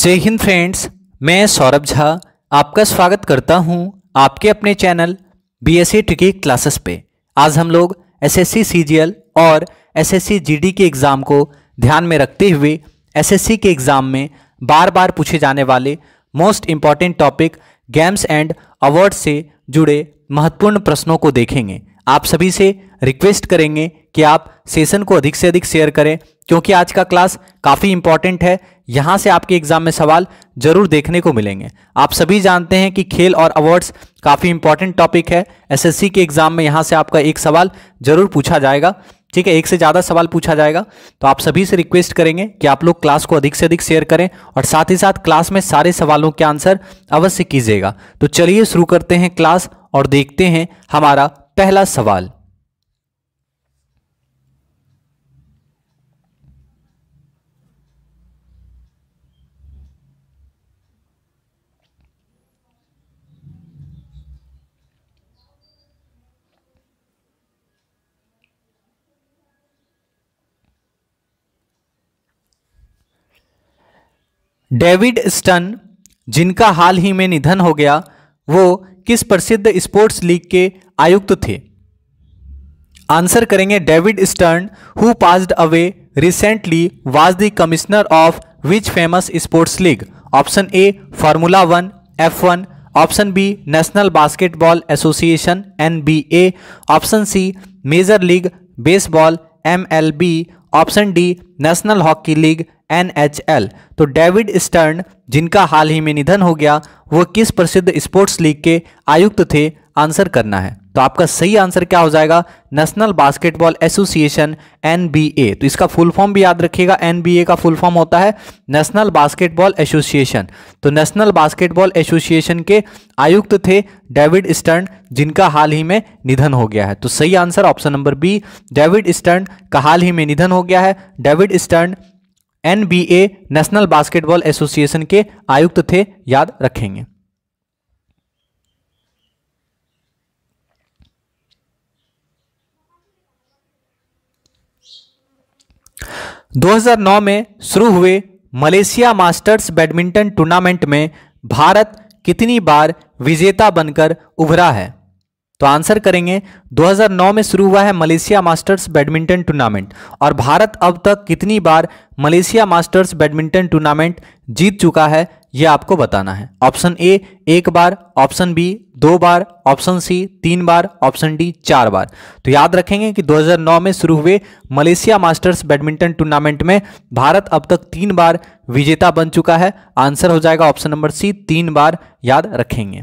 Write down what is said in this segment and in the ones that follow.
जय हिंद फ्रेंड्स मैं सौरभ झा आपका स्वागत करता हूं आपके अपने चैनल बी एस क्लासेस पे आज हम लोग एसएससी सीजीएल और एसएससी जीडी के एग्ज़ाम को ध्यान में रखते हुए एसएससी के एग्ज़ाम में बार बार पूछे जाने वाले most important topic games and award से जुड़े महत्वपूर्ण प्रश्नों को देखेंगे आप सभी से रिक्वेस्ट करेंगे कि आप सेशन को अधिक से अधिक शेयर करें क्योंकि आज का क्लास काफ़ी इंपॉर्टेंट है यहाँ से आपके एग्जाम में सवाल जरूर देखने को मिलेंगे आप सभी जानते हैं कि खेल और अवार्ड्स काफ़ी इंपॉर्टेंट टॉपिक है एसएससी के एग्जाम में यहाँ से आपका एक सवाल जरूर पूछा जाएगा ठीक है एक से ज़्यादा सवाल पूछा जाएगा तो आप सभी से रिक्वेस्ट करेंगे कि आप लोग क्लास को अधिक से अधिक शेयर करें और साथ ही साथ क्लास में सारे सवालों के आंसर अवश्य कीजिएगा तो चलिए शुरू करते हैं क्लास और देखते हैं हमारा पहला सवाल डेविड स्टन जिनका हाल ही में निधन हो गया वो किस प्रसिद्ध स्पोर्ट्स लीग के आयुक्त थे आंसर करेंगे David Stern who passed away recently was the commissioner of which famous sports league option A Formula One F one option B National Basketball Association N B A option C Major League Baseball M L B option D National Hockey League NHL तो David Stern जिनका हाल ही में निधन हो गया वो किस प्रसिद्ध स्पोर्ट्स लीग के आयुक्त थे आंसर करना है तो आपका सही आंसर क्या हो जाएगा नेशनल बास्केटबॉल एसोसिएशन एनबीए तो इसका फुल फॉर्म भी याद रखिएगा एनबीए का फुल फॉर्म होता है नेशनल बास्केटबॉल एसोसिएशन तो नेशनल बास्केटबॉल एसोसिएशन के आयुक्त थे डेविड स्टर्न जिनका हाल ही में निधन हो गया है तो सही answer option number B David Stern का हाल ही में निधन हो गया है David Stern NBA National Basketball Association के आयुक्त थे याद रखेंगे 2009 में शुरू हुए मलेशिया मास्टर्स बैडमिंटन टूर्नामेंट में भारत कितनी बार विजेता बनकर उभरा है तो आंसर करेंगे 2009 में शुरू हुआ है मलेशिया मास्टर्स बैडमिंटन टूर्नामेंट और भारत अब तक कितनी बार मलेशिया मास्टर्स बैडमिंटन टूर्नामेंट जीत चुका है यह आपको बताना है ऑप्शन ए एक बार ऑप्शन बी दो बार ऑप्शन सी तीन बार ऑप्शन डी चार बार तो याद रखेंगे कि 2009 में शुरू हुए मलेशिया मास्टर्स बैडमिंटन टूर्नामेंट में भारत अब तक तीन बार विजेता बन चुका है आंसर हो जाएगा ऑप्शन नंबर सी तीन बार याद रखेंगे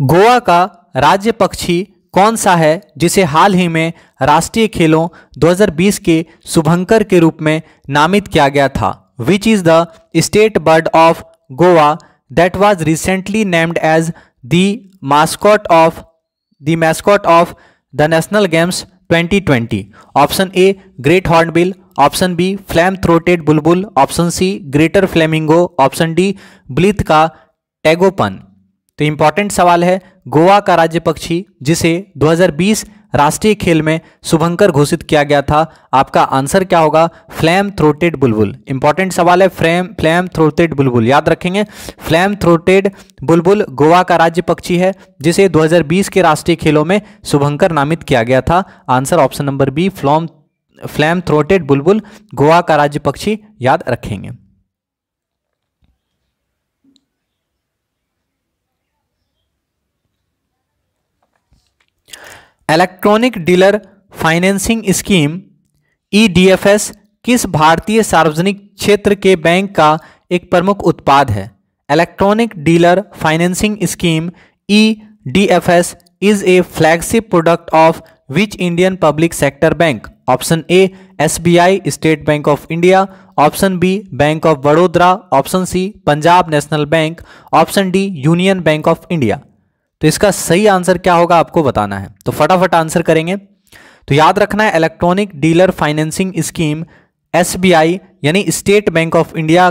गोवा का राज्य पक्षी कौन सा है जिसे हाल ही में राष्ट्रीय खेलों 2020 के शुभंकर के रूप में नामित किया गया था which is the state bird of Goa that was recently named as the mascot of the mascot of the National Games 2020 option A great hornbill option B flame throated bulbul option C greater flamingo option D Blyth का tragopan तो important सवाल है गोवा का राज्य पक्षी जिसे 2020 राष्ट्रीय खेल में शुभंकर घोषित किया गया था आपका आंसर क्या होगा फ्लैम थ्रोटेड बुलबुल इंपॉर्टेंट सवाल है फ्लैम फ्लैम थ्रोटेड बुलबुल याद रखेंगे फ्लैम थ्रोटेड बुलबुल गोवा का राज्य पक्षी है जिसे 2020 के राष्ट्रीय खेलों में शुभंकर नामित किया गया था answer option number B flame flame throated bulbul Goa का राज्य पक्षी याद रखेंगे electronic dealer financing scheme EDFS किस भारतीय सार्वजनिक क्षेत्र के बैंक का एक प्रमुख उत्पाद है electronic dealer financing scheme E D F S is a flagship product of which Indian public sector bank option A SBI State Bank of India option B Bank of बड़ोदरा option C Punjab National Bank option D Union Bank of India तो इसका सही answer क्या होगा आपको बताना है तो फटाफट आंसर करेंगे तो याद रखना है electronic dealer financing scheme S यानी स्टेट बैंक ऑफ इंडिया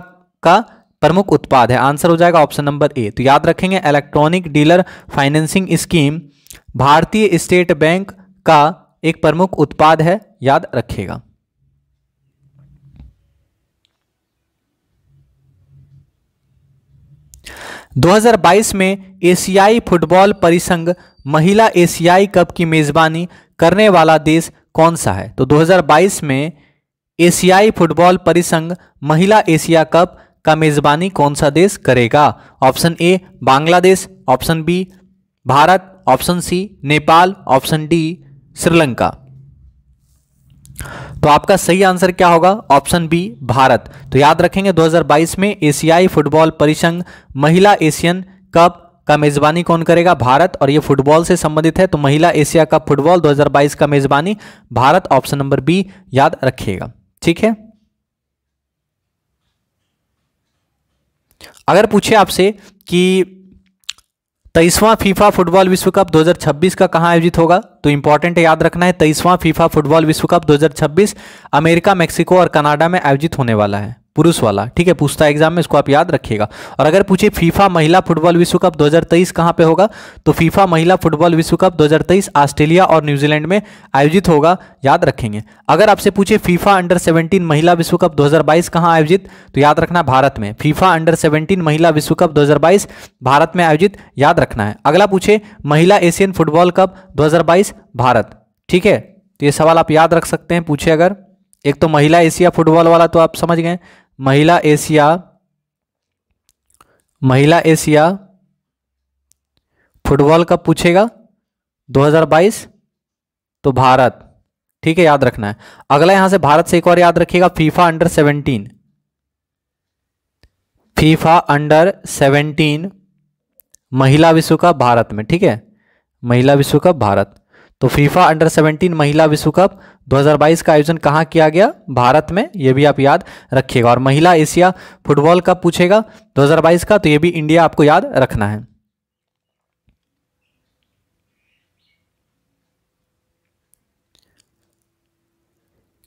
का प्रमुख उत्पाद है आंसर हो जाएगा ऑप्शन नंबर ए तो याद रखेंगे इलेक्ट्रॉनिक डीलर फाइनेंसिंग स्कीम भारतीय स्टेट बैंक का एक प्रमुख उत्पाद है याद रखेगा 2022 में एशियाई फुटबॉल परिसंघ महिला एशियाई कप की मेज़बानी करने वाला देश कौन सा है तो 2022 में एशियाई फुटबॉल परिसंघ महिला एशिया कप का मेज़बानी कौन सा देश करेगा option A Bangladesh option B Bharat option C Nepal option D Sri तो आपका सही आंसर क्या होगा ऑप्शन बी भारत तो याद रखेंगे 2022 में एशियाई फुटबॉल परिसंघ महिला एशियन कप का मेजबानी कौन करेगा भारत और ये फुटबॉल से संबंधित है तो महिला एशिया कप फुटबॉल 2022 का मेजबानी भारत ऑप्शन नंबर बी याद रखिएगा ठीक है अगर पूछे आपसे कि तेईसवां फीफा फुटबॉल विश्व कप 2026 का कहाँ आयोजित होगा तो इंपॉर्टेंट याद रखना है तेईसवां फीफा फुटबॉल विश्व कप 2026 अमेरिका मेक्सिको और कनाडा में आयोजित होने वाला है पुरुष वाला ठीक है पूछता है एग्जाम में इसको आप याद रखिएगा और अगर पूछे फीफा महिला फुटबॉल विश्व कप 2023 कहां पे होगा तो फीफा महिला फुटबॉल विश्व कप 2023 ऑस्ट्रेलिया और न्यूजीलैंड में आयोजित होगा याद रखेंगे अगर आपसे पूछे फीफा अंडर 17 महिला विश्व कप 2022 कहां आयोजित तो याद रखना भारत में फीफा अंडर सेवनटीन महिला विश्व कप दो भारत में आयोजित याद रखना है अगला पूछे महिला एशियन फुटबॉल कप दो भारत ठीक है तो ये सवाल आप याद रख सकते हैं पूछे अगर एक तो महिला एशिया फुटबॉल वाला तो आप समझ गए महिला एशिया महिला एशिया फुटबॉल कब पूछेगा 2022 तो भारत ठीक है याद रखना है अगला यहां से भारत से एक और याद रखिएगा फीफा अंडर 17 फीफा अंडर 17 महिला विश्व कप भारत में ठीक है महिला विश्व कप भारत तो फीफा अंडर 17 महिला विश्व कप 2022 का आयोजन कहाँ किया गया भारत में ये भी आप याद रखिएगा और महिला एशिया फुटबॉल कप पूछेगा 2022 का तो ये भी इंडिया आपको याद रखना है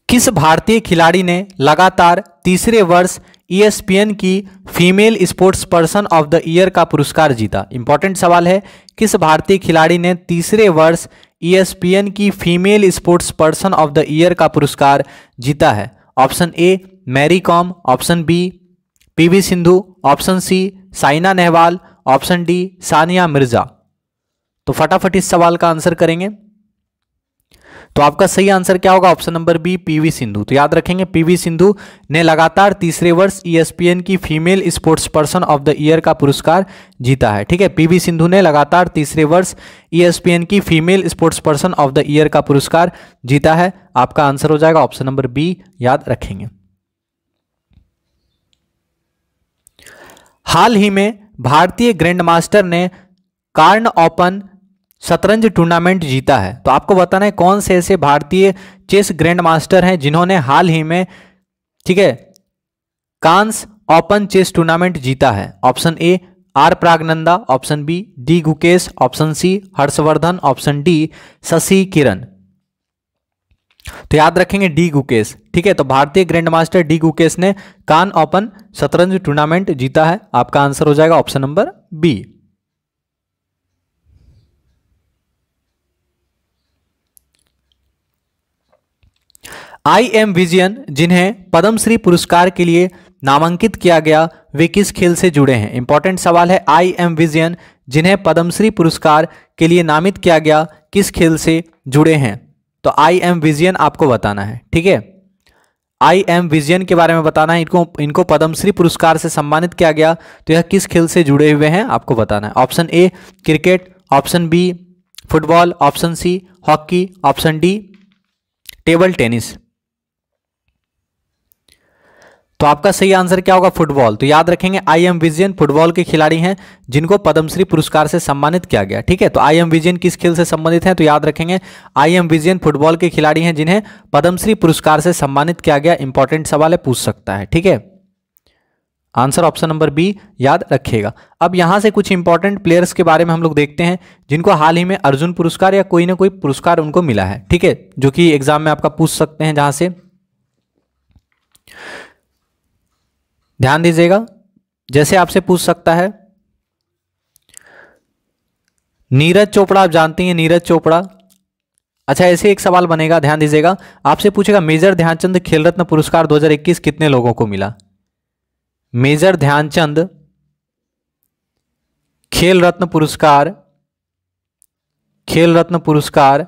किस भारतीय खिलाड़ी ने लगातार तीसरे वर्ष ESPN की female sports person of the year का पुरस्कार जीता इंपॉर्टेंट सवाल है किस भारतीय खिलाड़ी ने तीसरे वर्ष ईएसपीएन e की female sports person of the year का पुरस्कार जीता है option A Mary Kom option B PV Sindhu option C Saina Nehwal option D Sania Mirza तो फटाफट इस सवाल का आंसर करेंगे तो आपका सही आंसर क्या होगा option number B PV Sindhu तो याद रखेंगे पीवी सिंधु ने लगातार तीसरे वर्ष ईएसपीएन e की female sports person of the year का पुरस्कार जीता है ठीक है पीवी सिंधु ने लगातार तीसरे वर्ष ईएसपीएन e की female sports person of the year का पुरस्कार जीता है आपका आंसर हो जाएगा ऑप्शन नंबर बी याद रखेंगे हाल ही में भारतीय ग्रैंड मास्टर ने कार्न ओपन शतरंज टूर्नामेंट जीता है तो आपको बताना है कौन से ऐसे भारतीय चेस ग्रैंड मास्टर हैं जिन्होंने हाल ही में ठीक है कांस ओपन चेस टूर्नामेंट जीता है option A R Praggnanandhaa option B D Gukesh option C Harshvardhan option D Shashi Kiran तो याद रखेंगे डी गुकेश ठीक है तो भारतीय ग्रैंड मास्टर डी गुकेश ने कान ओपन शतरंज टूर्नामेंट जीता है आपका आंसर हो जाएगा option number B I M Vijayan जिन्हें पद्मश्री पुरस्कार के लिए नामांकित किया गया वे किस खेल से जुड़े हैं इंपॉर्टेंट सवाल है आई एम विजयन जिन्हें पद्मश्री पुरस्कार के लिए नामित किया गया किस खेल से जुड़े हैं तो आई एम विजयन आपको बताना है ठीक है आई एम विजयन के बारे में बताना है इनको इनको पद्मश्री पुरस्कार से सम्मानित किया गया तो यह किस खेल से जुड़े हुए हैं आपको बताना है option A cricket option B football option C hockey option D table tennis तो आपका सही आंसर क्या होगा फुटबॉल तो याद रखेंगे आई एम विजयन फुटबॉल के खिलाड़ी हैं जिनको पद्मश्री पुरस्कार से सम्मानित किया गया ठीक है तो आई एम विजयन किस खेल से संबंधित हैं तो याद रखेंगे आई एम विजयन फुटबॉल के खिलाड़ी हैं जिन्हें पद्मश्री पुरस्कार से सम्मानित किया गया इंपॉर्टेंट सवाल है पूछ सकता है ठीक है आंसर ऑप्शन नंबर बी याद रखिएगा अब यहां से कुछ इंपॉर्टेंट प्लेयर्स के बारे में हम लोग देखते हैं जिनको हाल ही में अर्जुन पुरस्कार या कोई ना कोई पुरस्कार उनको मिला है ठीक है जो कि एग्जाम में आपका पूछ सकते हैं जहां से ध्यान दीजिएगा जैसे आपसे पूछ सकता है नीरज चोपड़ा आप जानती हैं नीरज चोपड़ा अच्छा ऐसे एक सवाल बनेगा ध्यान दीजिएगा आपसे पूछेगा मेजर ध्यानचंद खेल रत्न पुरस्कार 2021 कितने लोगों को मिला मेजर ध्यानचंद खेल रत्न पुरस्कार खेल रत्न पुरस्कार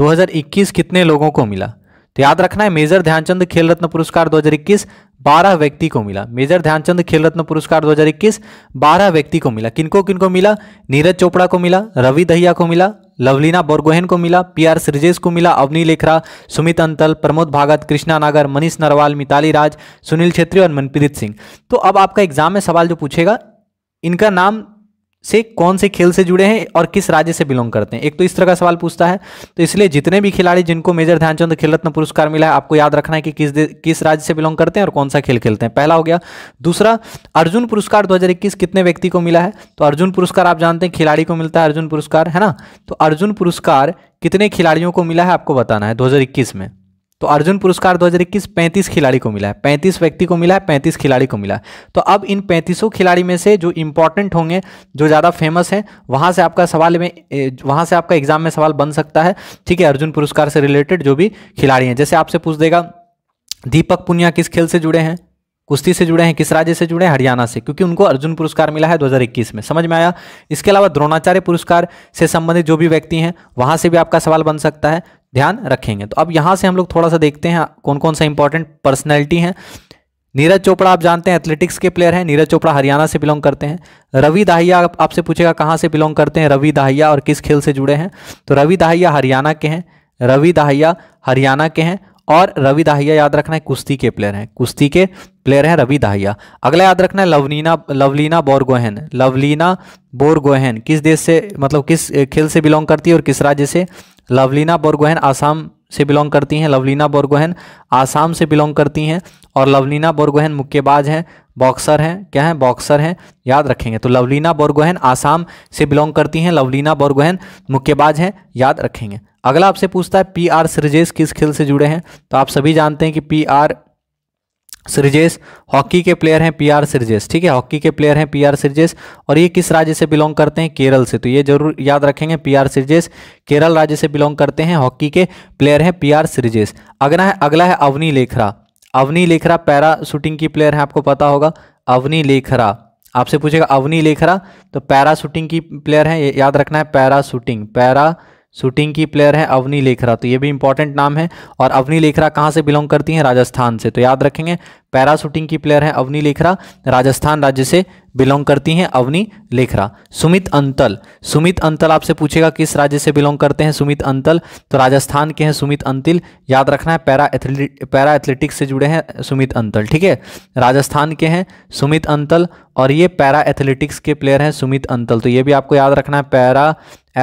2021 कितने लोगों को मिला तो याद रखना है मेजर ध्यानचंद खेल रत्न पुरस्कार 2021 12 व्यक्ति को मिला मेजर ध्यानचंद खेल रत्न पुरस्कार 2021 12 व्यक्ति को मिला किनको किनको मिला नीरज चोपड़ा को मिला रवि दहिया को मिला लवलीना बोरगोहेन को मिला पी आर सृजेश को मिला अवनी लेखरा सुमित अंतल प्रमोद भागत कृष्णा नागर मनीष नरवाल मिताली राज सुनील छेत्री और मनप्रीत सिंह तो अब आपका एग्जाम में सवाल जो पूछेगा इनका नाम से कौन से खेल से जुड़े हैं और किस राज्य से बिलोंग करते हैं एक तो इस तरह का सवाल पूछता है तो इसलिए जितने भी खिलाड़ी जिनको मेजर ध्यानचंद खेल रत्न पुरस्कार मिला है आपको याद रखना है कि किस किस राज्य से बिलोंग करते हैं और कौन सा खेल खेलते हैं पहला हो गया दूसरा अर्जुन पुरस्कार दो कितने व्यक्ति को मिला है तो अर्जुन पुरस्कार आप जानते हैं खिलाड़ी को मिलता है अर्जुन पुरस्कार है ना तो अर्जुन पुरस्कार कितने खिलाड़ियों को मिला है आपको बताना है दो में तो अर्जुन पुरस्कार 2021 35 खिलाड़ी को मिला है 35 व्यक्ति को मिला है 35 खिलाड़ी को मिला है तो अब इन 35 खिलाड़ी में से जो इंपॉर्टेंट होंगे जो ज़्यादा फेमस हैं वहाँ से आपका सवाल में वहाँ से आपका एग्जाम में सवाल बन सकता है ठीक है अर्जुन पुरस्कार से रिलेटेड जो भी खिलाड़ी हैं जैसे आपसे पूछ देगा दीपक पुनिया किस खेल से जुड़े हैं कुश्ती से जुड़े हैं किस राज्य से जुड़े हैं हरियाणा से क्योंकि उनको अर्जुन पुरस्कार मिला है 2021 में समझ में आया इसके अलावा द्रोणाचार्य पुरस्कार से संबंधित जो भी व्यक्ति हैं वहां से भी आपका सवाल बन सकता है ध्यान रखेंगे तो अब यहां से हम लोग थोड़ा सा देखते हैं कौन कौन सा इंपॉर्टेंट पर्सनैलिटी है नीरज चोपड़ा आप जानते हैं एथलेटिक्स के प्लेयर हैं नीरज चोपड़ा हरियाणा से बिलोंग करते हैं रवि दाहिया आपसे पूछेगा कहाँ से बिलोंग करते हैं रवि दाहिया और किस खेल से जुड़े हैं तो रवि दाहिया हरियाणा के हैं रवि दाहिया हरियाणा के हैं और रवि दाहिया याद रखना है कुश्ती के प्लेयर हैं कुश्ती के प्लेयर हैं रवि दाहिया अगला याद रखना है लवलीना लवलीना बोरगोहन लवलीना बोरगोहन किस देश से मतलब किस खेल से बिलोंग करती है और किस राज्य से लवलीना बोरगोहन आसाम से बिलोंग करती हैं लवलीना बोरगोहन आसाम से बिलोंग करती हैं और लवलीना बोरगोहन मुक्केबाज हैं बॉक्सर हैं क्या हैं बॉक्सर हैं याद रखेंगे तो लवलीना बोरगोहन आसाम से बिलोंग करती हैं लवलीना बोरगोहन मुक्केबाज हैं याद रखेंगे अगला आपसे पूछता है पी आर सृजेश किस खेल से जुड़े हैं तो आप सभी जानते हैं कि पी आर सृजेश हॉकी के प्लेयर हैं पीआर सृजेश ठीक है हॉकी के प्लेयर हैं पीआर सृजेश और ये किस राज्य से बिलोंग करते हैं केरल से तो ये जरूर याद रखेंगे पीआर सृजेश केरल राज्य से बिलोंग करते हैं हॉकी के प्लेयर हैं पीआर सृजेश अगला है अगला है अवनी लेखरा अवनी लेखरा पैरा शूटिंग की प्लेयर है आपको पता होगा अवनी लेखरा आपसे पूछेगा अवनी लेखरा तो पैरा शूटिंग की प्लेयर है याद रखना है पैरा शूटिंग पैरा शूटिंग की प्लेयर है अवनी लेखरा तो ये भी इंपॉर्टेंट नाम है और अवनी लेखरा कहाँ से बिलोंग करती हैं राजस्थान से तो याद रखेंगे पैराशूटिंग की प्लेयर हैं अवनी लेखरा राजस्थान राज्य से बिलोंग करती हैं अवनी लेखरा सुमित अंतल सुमित अंतल आपसे पूछेगा किस राज्य से बिलोंग करते हैं सुमित अंतल तो राजस्थान के हैं सुमित अंतिल याद रखना है पैरा एथलेटिक पैरा एथलेटिक्स से जुड़े हैं सुमित अंतल ठीक है राजस्थान के हैं सुमित अंतल और ये पैरा एथलेटिक्स के प्लेयर हैं सुमित अंतल तो ये भी आपको याद रखना है पैरा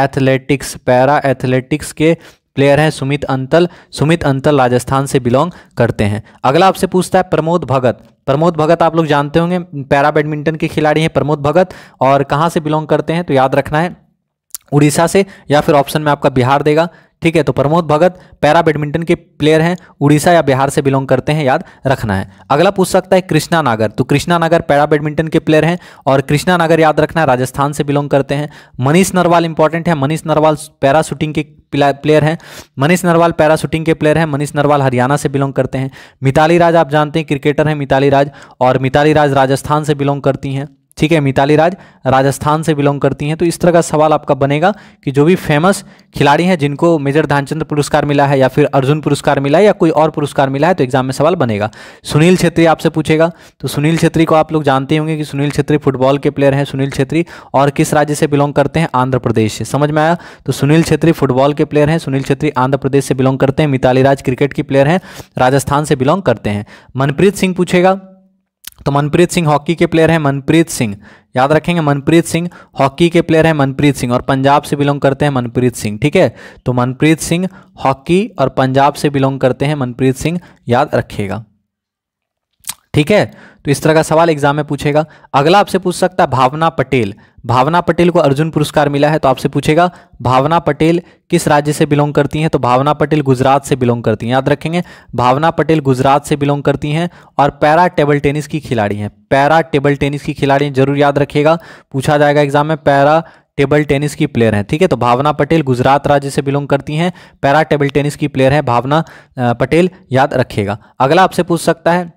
एथलेटिक्स पैरा एथलेटिक्स के प्लेयर हैं सुमित अंतल सुमित अंतल राजस्थान से बिलोंग करते हैं अगला आपसे पूछता है प्रमोद भगत प्रमोद भगत आप लोग जानते होंगे पैरा बैडमिंटन के खिलाड़ी हैं प्रमोद भगत और कहाँ से बिलोंग करते हैं तो याद रखना है उड़ीसा से या फिर ऑप्शन में आपका बिहार देगा ठीक है तो प्रमोद भगत पैरा बैडमिंटन के प्लेयर हैं उड़ीसा या बिहार से बिलोंग करते हैं याद रखना है अगला पूछ सकता है कृष्णा नागर तो कृष्णा नागर पैरा बैडमिंटन के प्लेयर हैं और कृष्णा नागर याद रखना है राजस्थान से बिलोंग करते हैं मनीष नरवाल इंपॉर्टेंट है मनीष नरवाल पैरा शूटिंग के प्लेयर हैं मनीष नरवाल पैरा शूटिंग के प्लेयर हैं मनीष नरवाल हरियाणा से बिलोंग करते हैं मिताली राज आप जानते हैं क्रिकेटर हैं मिताली राज और मिताली राज राजस्थान से बिलोंग करती हैं ठीक है मिताली राज राजस्थान से बिलोंग करती हैं तो इस तरह का सवाल आपका बनेगा कि जो भी फेमस खिलाड़ी हैं जिनको मेजर ध्यानचंद पुरस्कार मिला है या फिर अर्जुन पुरस्कार मिला है या कोई और पुरस्कार मिला है तो एग्जाम में सवाल बनेगा सुनील छेत्री आपसे पूछेगा तो सुनील छेत्री को आप लोग जानते होंगे कि सुनील छेत्री फुटबॉल के प्लेयर हैं सुनील छेत्री और किस राज्य से बिलोंग करते हैं आंध्र प्रदेश से समझ में आया तो सुनील छेत्री फुटबॉल के प्लेयर हैं सुनील छेत्री आंध्र प्रदेश से बिलोंग करते हैं मिताली राज क्रिकेट की प्लेयर हैं राजस्थान से बिलोंग करते हैं मनप्रीत सिंह पूछेगा तो मनप्रीत सिंह हॉकी के प्लेयर हैं मनप्रीत सिंह याद रखेंगे मनप्रीत सिंह हॉकी के प्लेयर हैं मनप्रीत सिंह और पंजाब से बिलोंग करते हैं मनप्रीत सिंह ठीक है तो मनप्रीत सिंह हॉकी और पंजाब से बिलोंग करते हैं मनप्रीत सिंह याद रखेगा ठीक है तो इस तरह का सवाल एग्जाम में पूछेगा अगला आपसे पूछ सकता है भावना पटेल भावना पटेल को अर्जुन पुरस्कार मिला है तो आपसे पूछेगा भावना पटेल किस राज्य से बिलोंग करती हैं तो भावना पटेल गुजरात से बिलोंग करती हैं याद रखेंगे भावना पटेल गुजरात से बिलोंग करती हैं और पैरा टेबल टेनिस की खिलाड़ी हैं पैरा टेबल टेनिस की खिलाड़ी जरूर याद रखिएगा पूछा जाएगा एग्जाम में पैरा टेबल टेनिस की प्लेयर हैं ठीक है तो भावना पटेल गुजरात राज्य से बिलोंग करती हैं पैरा टेबल टेनिस की प्लेयर हैं भावना पटेल याद रखिएगा अगला आपसे पूछ सकता है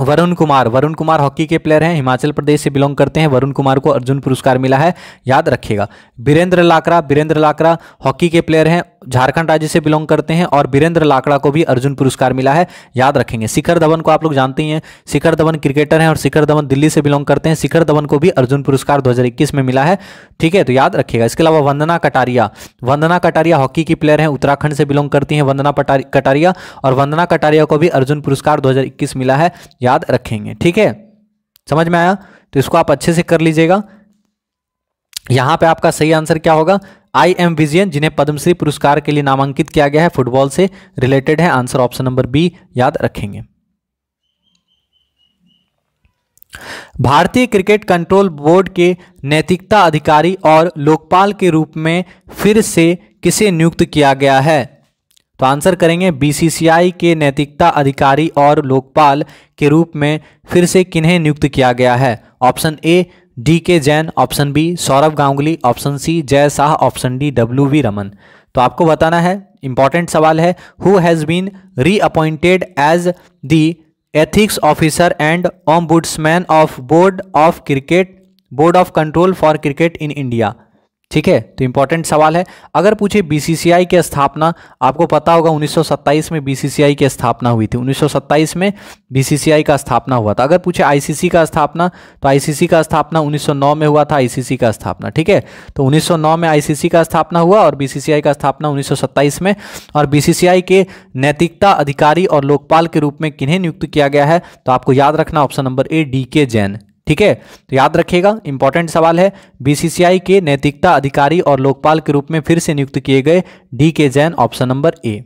वरुण कुमार वरुण कुमार हॉकी के प्लेयर हैं हिमाचल प्रदेश से बिलोंग करते हैं वरुण कुमार को अर्जुन पुरस्कार मिला है याद रखिएगा बीरेंद्र लाकरा बीरेंद्र लाकरा हॉकी के प्लेयर हैं झारखंड राज्य से बिलोंग करते हैं और बीरेंद्र लाकड़ा को भी अर्जुन पुरस्कार मिला है याद रखेंगे शिखर धवन को आप लोग जानते ही हैं शिखर धवन क्रिकेटर हैं और शिखर धवन दिल्ली से बिलोंग करते हैं शिखर धवन को भी अर्जुन पुरस्कार 2021 में मिला है ठीक है तो याद रखिएगा इसके अलावा वंदना कटारिया वंदना कटारिया हॉकी की प्लेयर हैं उत्तराखंड से बिलोंग करती हैं वंदना कटारिया और वंदना कटारिया को भी अर्जुन पुरस्कार दो मिला है याद रखेंगे ठीक है समझ में आया तो इसको आप अच्छे से कर लीजिएगा यहां पे आपका सही आंसर क्या होगा आई एम विजयन जिन्हें पद्मश्री पुरस्कार के लिए नामांकित किया गया है फुटबॉल से रिलेटेड है आंसर ऑप्शन नंबर बी याद रखेंगे भारतीय क्रिकेट कंट्रोल बोर्ड के नैतिकता अधिकारी और लोकपाल के रूप में फिर से किसे नियुक्त किया गया है तो आंसर करेंगे बीसीसीआई के नैतिकता अधिकारी और लोकपाल के रूप में फिर से किन्हें नियुक्त किया गया है option A D K Jain option B Sourav Ganguly option C Jay Shah option D W V Raman तो आपको बताना है इंपॉर्टेंट सवाल है who has been reappointed as the ethics officer and ombudsman of Board of Cricket Board of Control for Cricket in India ठीक है तो important सवाल है अगर पूछे बीसीसीआई की स्थापना आपको पता होगा 1927 में बीसीसीआई की स्थापना हुई थी 1927 में बीसीसीआई का स्थापना हुआ था अगर पूछे आईसीसी का स्थापना तो आईसीसी का स्थापना 1909 में हुआ था आईसीसी का स्थापना ठीक है तो 1909 में आईसीसी का स्थापना हुआ और बीसीसीआई का स्थापना उन्नीस में और बीसीसीआई के नैतिकता अधिकारी और लोकपाल के रूप में किन्हें नियुक्त किया गया है तो आपको याद रखना ऑप्शन नंबर ए डी के जैन ठीक है तो याद रखिएगा इंपॉर्टेंट सवाल है बीसीसीआई के नैतिकता अधिकारी और लोकपाल के रूप में फिर से नियुक्त किए गए D K Jain option number ए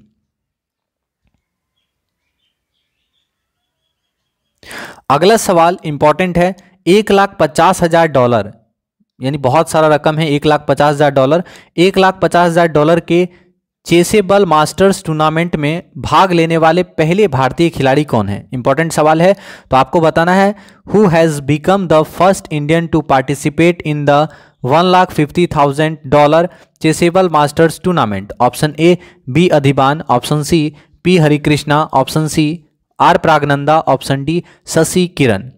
अगला सवाल इंपॉर्टेंट है एक लाख पचास हजार डॉलर यानी बहुत सारा रकम है एक लाख पचास हजार डॉलर एक लाख पचास हजार डॉलर के चेसेबल मास्टर्स टूर्नामेंट में भाग लेने वाले पहले भारतीय खिलाड़ी कौन है इंपॉर्टेंट सवाल है तो आपको बताना है who has become the first Indian to participate in the one lakh fifty thousand dollar Chessable Masters tournament option A B Adhiban option C P Harikrishna option C R Praggnanandhaa option D Shashi Kiran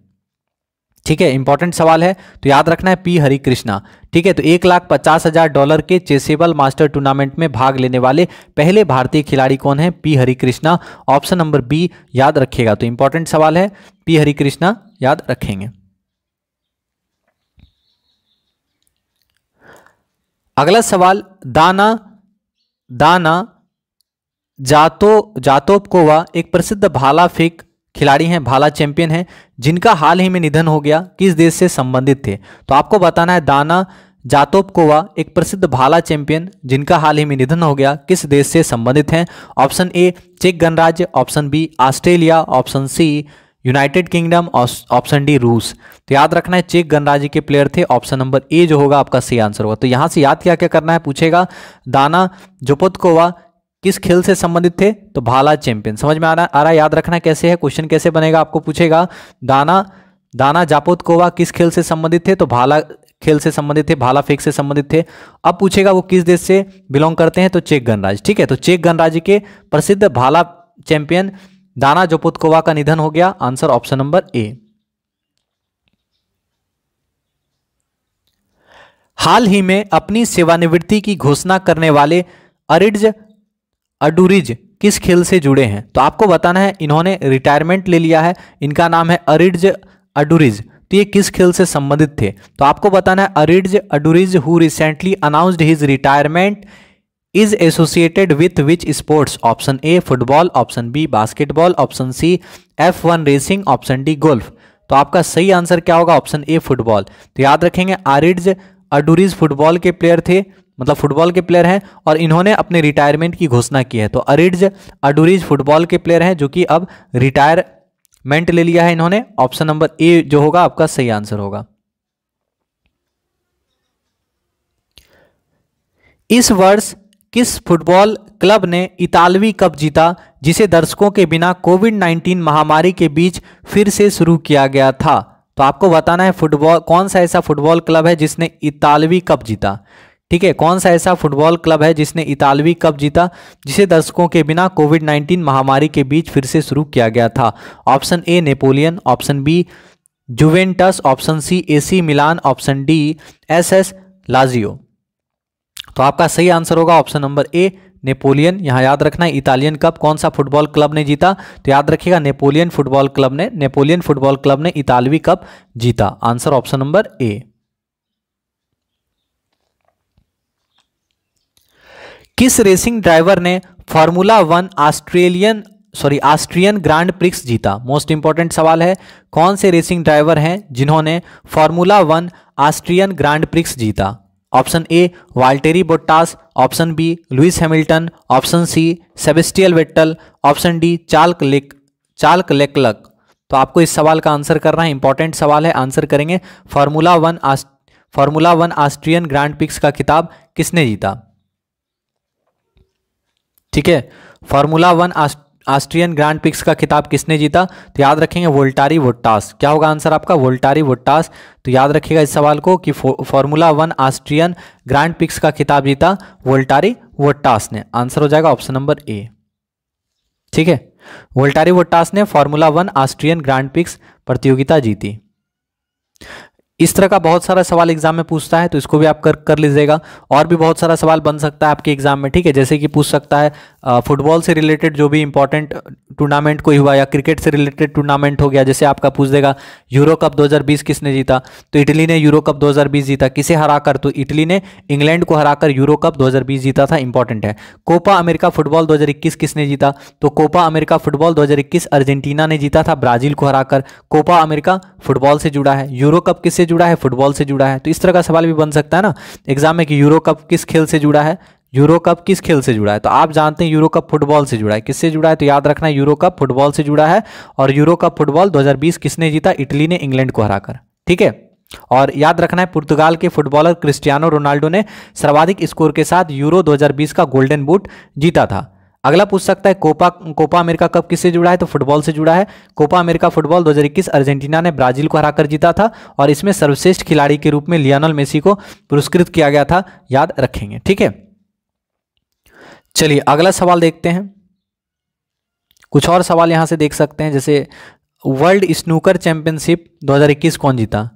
ठीक है इंपॉर्टेंट सवाल है तो याद रखना है पी हरि कृष्णा ठीक है तो एक लाख पचास हजार डॉलर के चेसेबल मास्टर टूर्नामेंट में भाग लेने वाले पहले भारतीय खिलाड़ी कौन है P Harikrishna option number B याद रखिएगा तो इंपॉर्टेंट सवाल है पी हरि कृष्णा याद रखेंगे अगला सवाल दाना दाना जातो जातोपकोवा एक प्रसिद्ध भाला फेंक खिलाड़ी हैं भाला चैंपियन हैं जिनका हाल ही में निधन हो गया किस देश से संबंधित थे तो आपको बताना है दाना जातोपकोवा एक प्रसिद्ध भाला चैंपियन जिनका हाल ही में निधन हो गया किस देश से संबंधित हैं ऑप्शन ए चेक गणराज्य option B Australia option C United Kingdom option D रूस तो याद रखना है चेक गणराज्य के प्लेयर थे ऑप्शन नंबर ए जो होगा आपका सी आंसर होगा तो यहाँ से याद क्या क्या करना है पूछेगा दाना जोपोतकोवा किस खेल से संबंधित थे तो भाला चैंपियन समझ में आ रहा आ रहा याद रखना कैसे है क्वेश्चन कैसे बनेगा आपको पूछेगा दाना दाना जापोत कोवा किस खेल से संबंधित थे तो भाला खेल से संबंधित थे भाला फेक से संबंधित थे अब पूछेगा वो किस देश से बिलोंग करते हैं तो चेक गणराज्य ठीक है तो चेक गणराज्य के प्रसिद्ध भाला चैंपियन दाना कोवा का निधन हो गया आंसर ऑप्शन नंबर ए हाल ही में अपनी सेवानिवृत्ति की घोषणा करने वाले अरिड्ज अडूरिज किस खेल से जुड़े हैं तो आपको बताना है इन्होंने रिटायरमेंट ले लिया है इनका नाम है अरिड्ज अडूरिज तो ये किस खेल से संबंधित थे तो आपको बताना है Aritz Aduriz who recently announced his retirement is associated with which sports option A football option B basketball option C F one racing option D golf तो आपका सही आंसर क्या होगा ऑप्शन ए फुटबॉल तो याद रखेंगे आरिड्ज अडूरीज फुटबॉल के player थे मतलब फुटबॉल के प्लेयर हैं और इन्होंने अपने रिटायरमेंट की घोषणा की है तो अरिड्ज अडूरीज फुटबॉल के प्लेयर हैं जो कि अब रिटायरमेंट ले लिया है इन्होंने ऑप्शन नंबर ए जो होगा आपका सही आंसर होगा इस वर्ष किस फुटबॉल क्लब ने इतालवी कप जीता जिसे दर्शकों के बिना कोविड 19 महामारी के बीच फिर से शुरू किया गया था तो आपको बताना है फुटबॉल कौन सा ऐसा फुटबॉल क्लब है जिसने इतालवी कप जीता ठीक है कौन सा ऐसा फुटबॉल क्लब है जिसने इतालवी कप जीता जिसे दर्शकों के बिना कोविड 19 महामारी के बीच फिर से शुरू किया गया था option A Napoleon option B Juventus option C AC Milan option D S S Lazio तो आपका सही आंसर होगा ऑप्शन नंबर ए नेपोलियन यहाँ याद रखना है इटालियन कप कौन सा फुटबॉल क्लब ने जीता तो याद रखिएगा नेपोलियन फुटबॉल क्लब ने नेपोलियन फुटबॉल क्लब ने इतालवी कप जीता आंसर ऑप्शन नंबर ए किस रेसिंग ड्राइवर ने Formula One Australian sorry Austrian Grand prix जीता मोस्ट इंपॉर्टेंट सवाल है कौन से रेसिंग ड्राइवर हैं जिन्होंने Formula one Austrian Grand prix जीता option A Valtteri Bottas option B Lewis Hamilton option C Sebastian Vettel option D Charles Leclerc Charles Leclerc तो आपको इस सवाल का आंसर करना है इंपॉर्टेंट सवाल है आंसर करेंगे formula one formula one Austrian grand prix का खिताब किसने जीता ठीक है फार्मूला वन आस्ट ऑस्ट्रियन ग्रांड पिक्स का खिताब किसने जीता तो याद रखेंगे वोल्टारी वोटास क्या होगा आंसर आपका वोल्टारी वोटास तो याद रखिएगा इस सवाल को कि formula one Austrian grand prix का खिताब जीता वोल्टारी वोटास ने आंसर हो जाएगा ऑप्शन नंबर ए ठीक है वोल्टारी वोटास ने formula one Austrian grand prix प्रतियोगिता जीती इस तरह का बहुत सारा सवाल एग्जाम में पूछता है तो इसको भी आप कर कर लीजिएगा और भी बहुत सारा सवाल बन सकता है आपके एग्जाम में ठीक है जैसे कि पूछ सकता है फुटबॉल से रिलेटेड जो भी इंपॉर्टेंट टूर्नामेंट कोई हुआ या क्रिकेट से रिलेटेड टूर्नामेंट हो गया जैसे आपका पूछ देगा यूरो कप 2020 किसने जीता तो इटली ने यूरो कप 2020 जीता किसे हराकर तो इटली ने इंग्लैंड को हराकर यूरो कप 2020 जीता था इंपॉर्टेंट है कोपा अमेरिका फुटबॉल 2021 किसने जीता तो कोपा अमेरिका फुटबॉल 2021 अर्जेंटीना ने जीता था ब्राजील को हराकर कोपा अमेरिका फुटबॉल से जुड़ा है यूरो कप किससे जुड़ा है फुटबॉल से जुड़ा है तो इस तरह का सवाल भी बन सकता है ना एग्जाम में कि यूरो कप किस खेल से जुड़ा है यूरो कप किस खेल से जुड़ा है तो आप जानते हैं यूरो कप फुटबॉल से जुड़ा है किससे जुड़ा है तो याद रखना यूरो कप फुटबॉल से जुड़ा है और यूरो कप फुटबॉल 2020 किसने जीता इटली ने इंग्लैंड को हराकर ठीक है और याद रखना है पुर्तगाल के फुटबॉलर क्रिस्टियानो रोनाल्डो ने सर्वाधिक स्कोर के साथ यूरो दो का गोल्डन बूट जीता था अगला पूछ सकता है कोपा कोपा अमेरिका कप किससे जुड़ा है तो फुटबॉल से जुड़ा है कोपा अमेरिका फुटबॉल 2021 अर्जेंटीना ने ब्राजील को हराकर जीता था और इसमें सर्वश्रेष्ठ खिलाड़ी के रूप में लियानल मेसी को पुरस्कृत किया गया था याद रखेंगे ठीक है चलिए अगला सवाल देखते हैं कुछ और सवाल यहां से देख सकते हैं जैसे वर्ल्ड स्नूकर चैंपियनशिप दो कौन जीता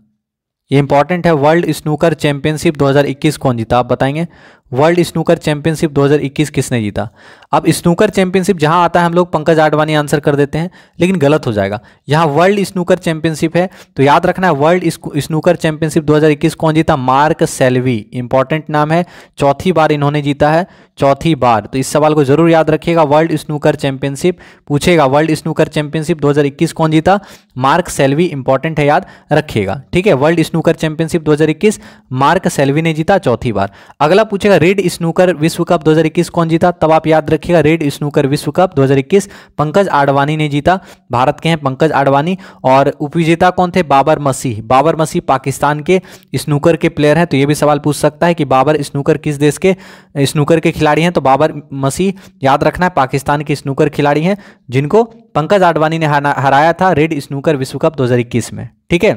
ये इंपॉर्टेंट है वर्ल्ड स्नूकर चैंपियनशिप 2021 कौन जीता आप बताएंगे वर्ल्ड स्नूकर चैंपियनशिप 2021 किसने जीता अब स्नूकर चैंपियनशिप जहां आता है हम लोग पंकज आडवाणी आंसर कर देते हैं लेकिन गलत हो जाएगा यहां वर्ल्ड स्नूकर चैंपियनशिप है तो याद रखना है वर्ल्ड स्नूकर चैंपियनशिप 2021 कौन जीता मार्क सेल्वी इंपॉर्टेंट नाम है चौथी बार इन्होंने जीता है चौथी बार तो इस सवाल को जरूर याद रखिएगा वर्ल्ड स्नूकर चैंपियनशिप पूछेगा वर्ल्ड स्नूकर चैंपियनशिप दो कौन जीता मार्क सेल्वी इंपॉर्टेंट है याद रखिएगा ठीक है वर्ल्ड स्नूकर चैंपियनशिप दो मार्क सेल्वी ने जीता चौथी बार अगला पूछेगा रखिएगा रेड स्नूकर विश्व कप 2021 कौन जीता तब आप याद रखिएगा रेड स्नूकर विश्व कप 2021 पंकज आडवाणी ने जीता भारत के हैं पंकज आडवाणी और उपविजेता कौन थे बाबर मसीह बाबर मसीह पाकिस्तान के स्नूकर के प्लेयर हैं तो ये भी सवाल पूछ सकता है कि बाबर स्नूकर किस देश के स्नूकर के खिलाड़ी हैं तो बाबर मसीह याद रखना है पाकिस्तान के स्नूकर खिलाड़ी हैं जिनको पंकज आडवाणी ने हराया था रेड स्नूकर विश्व कप दो में ठीक है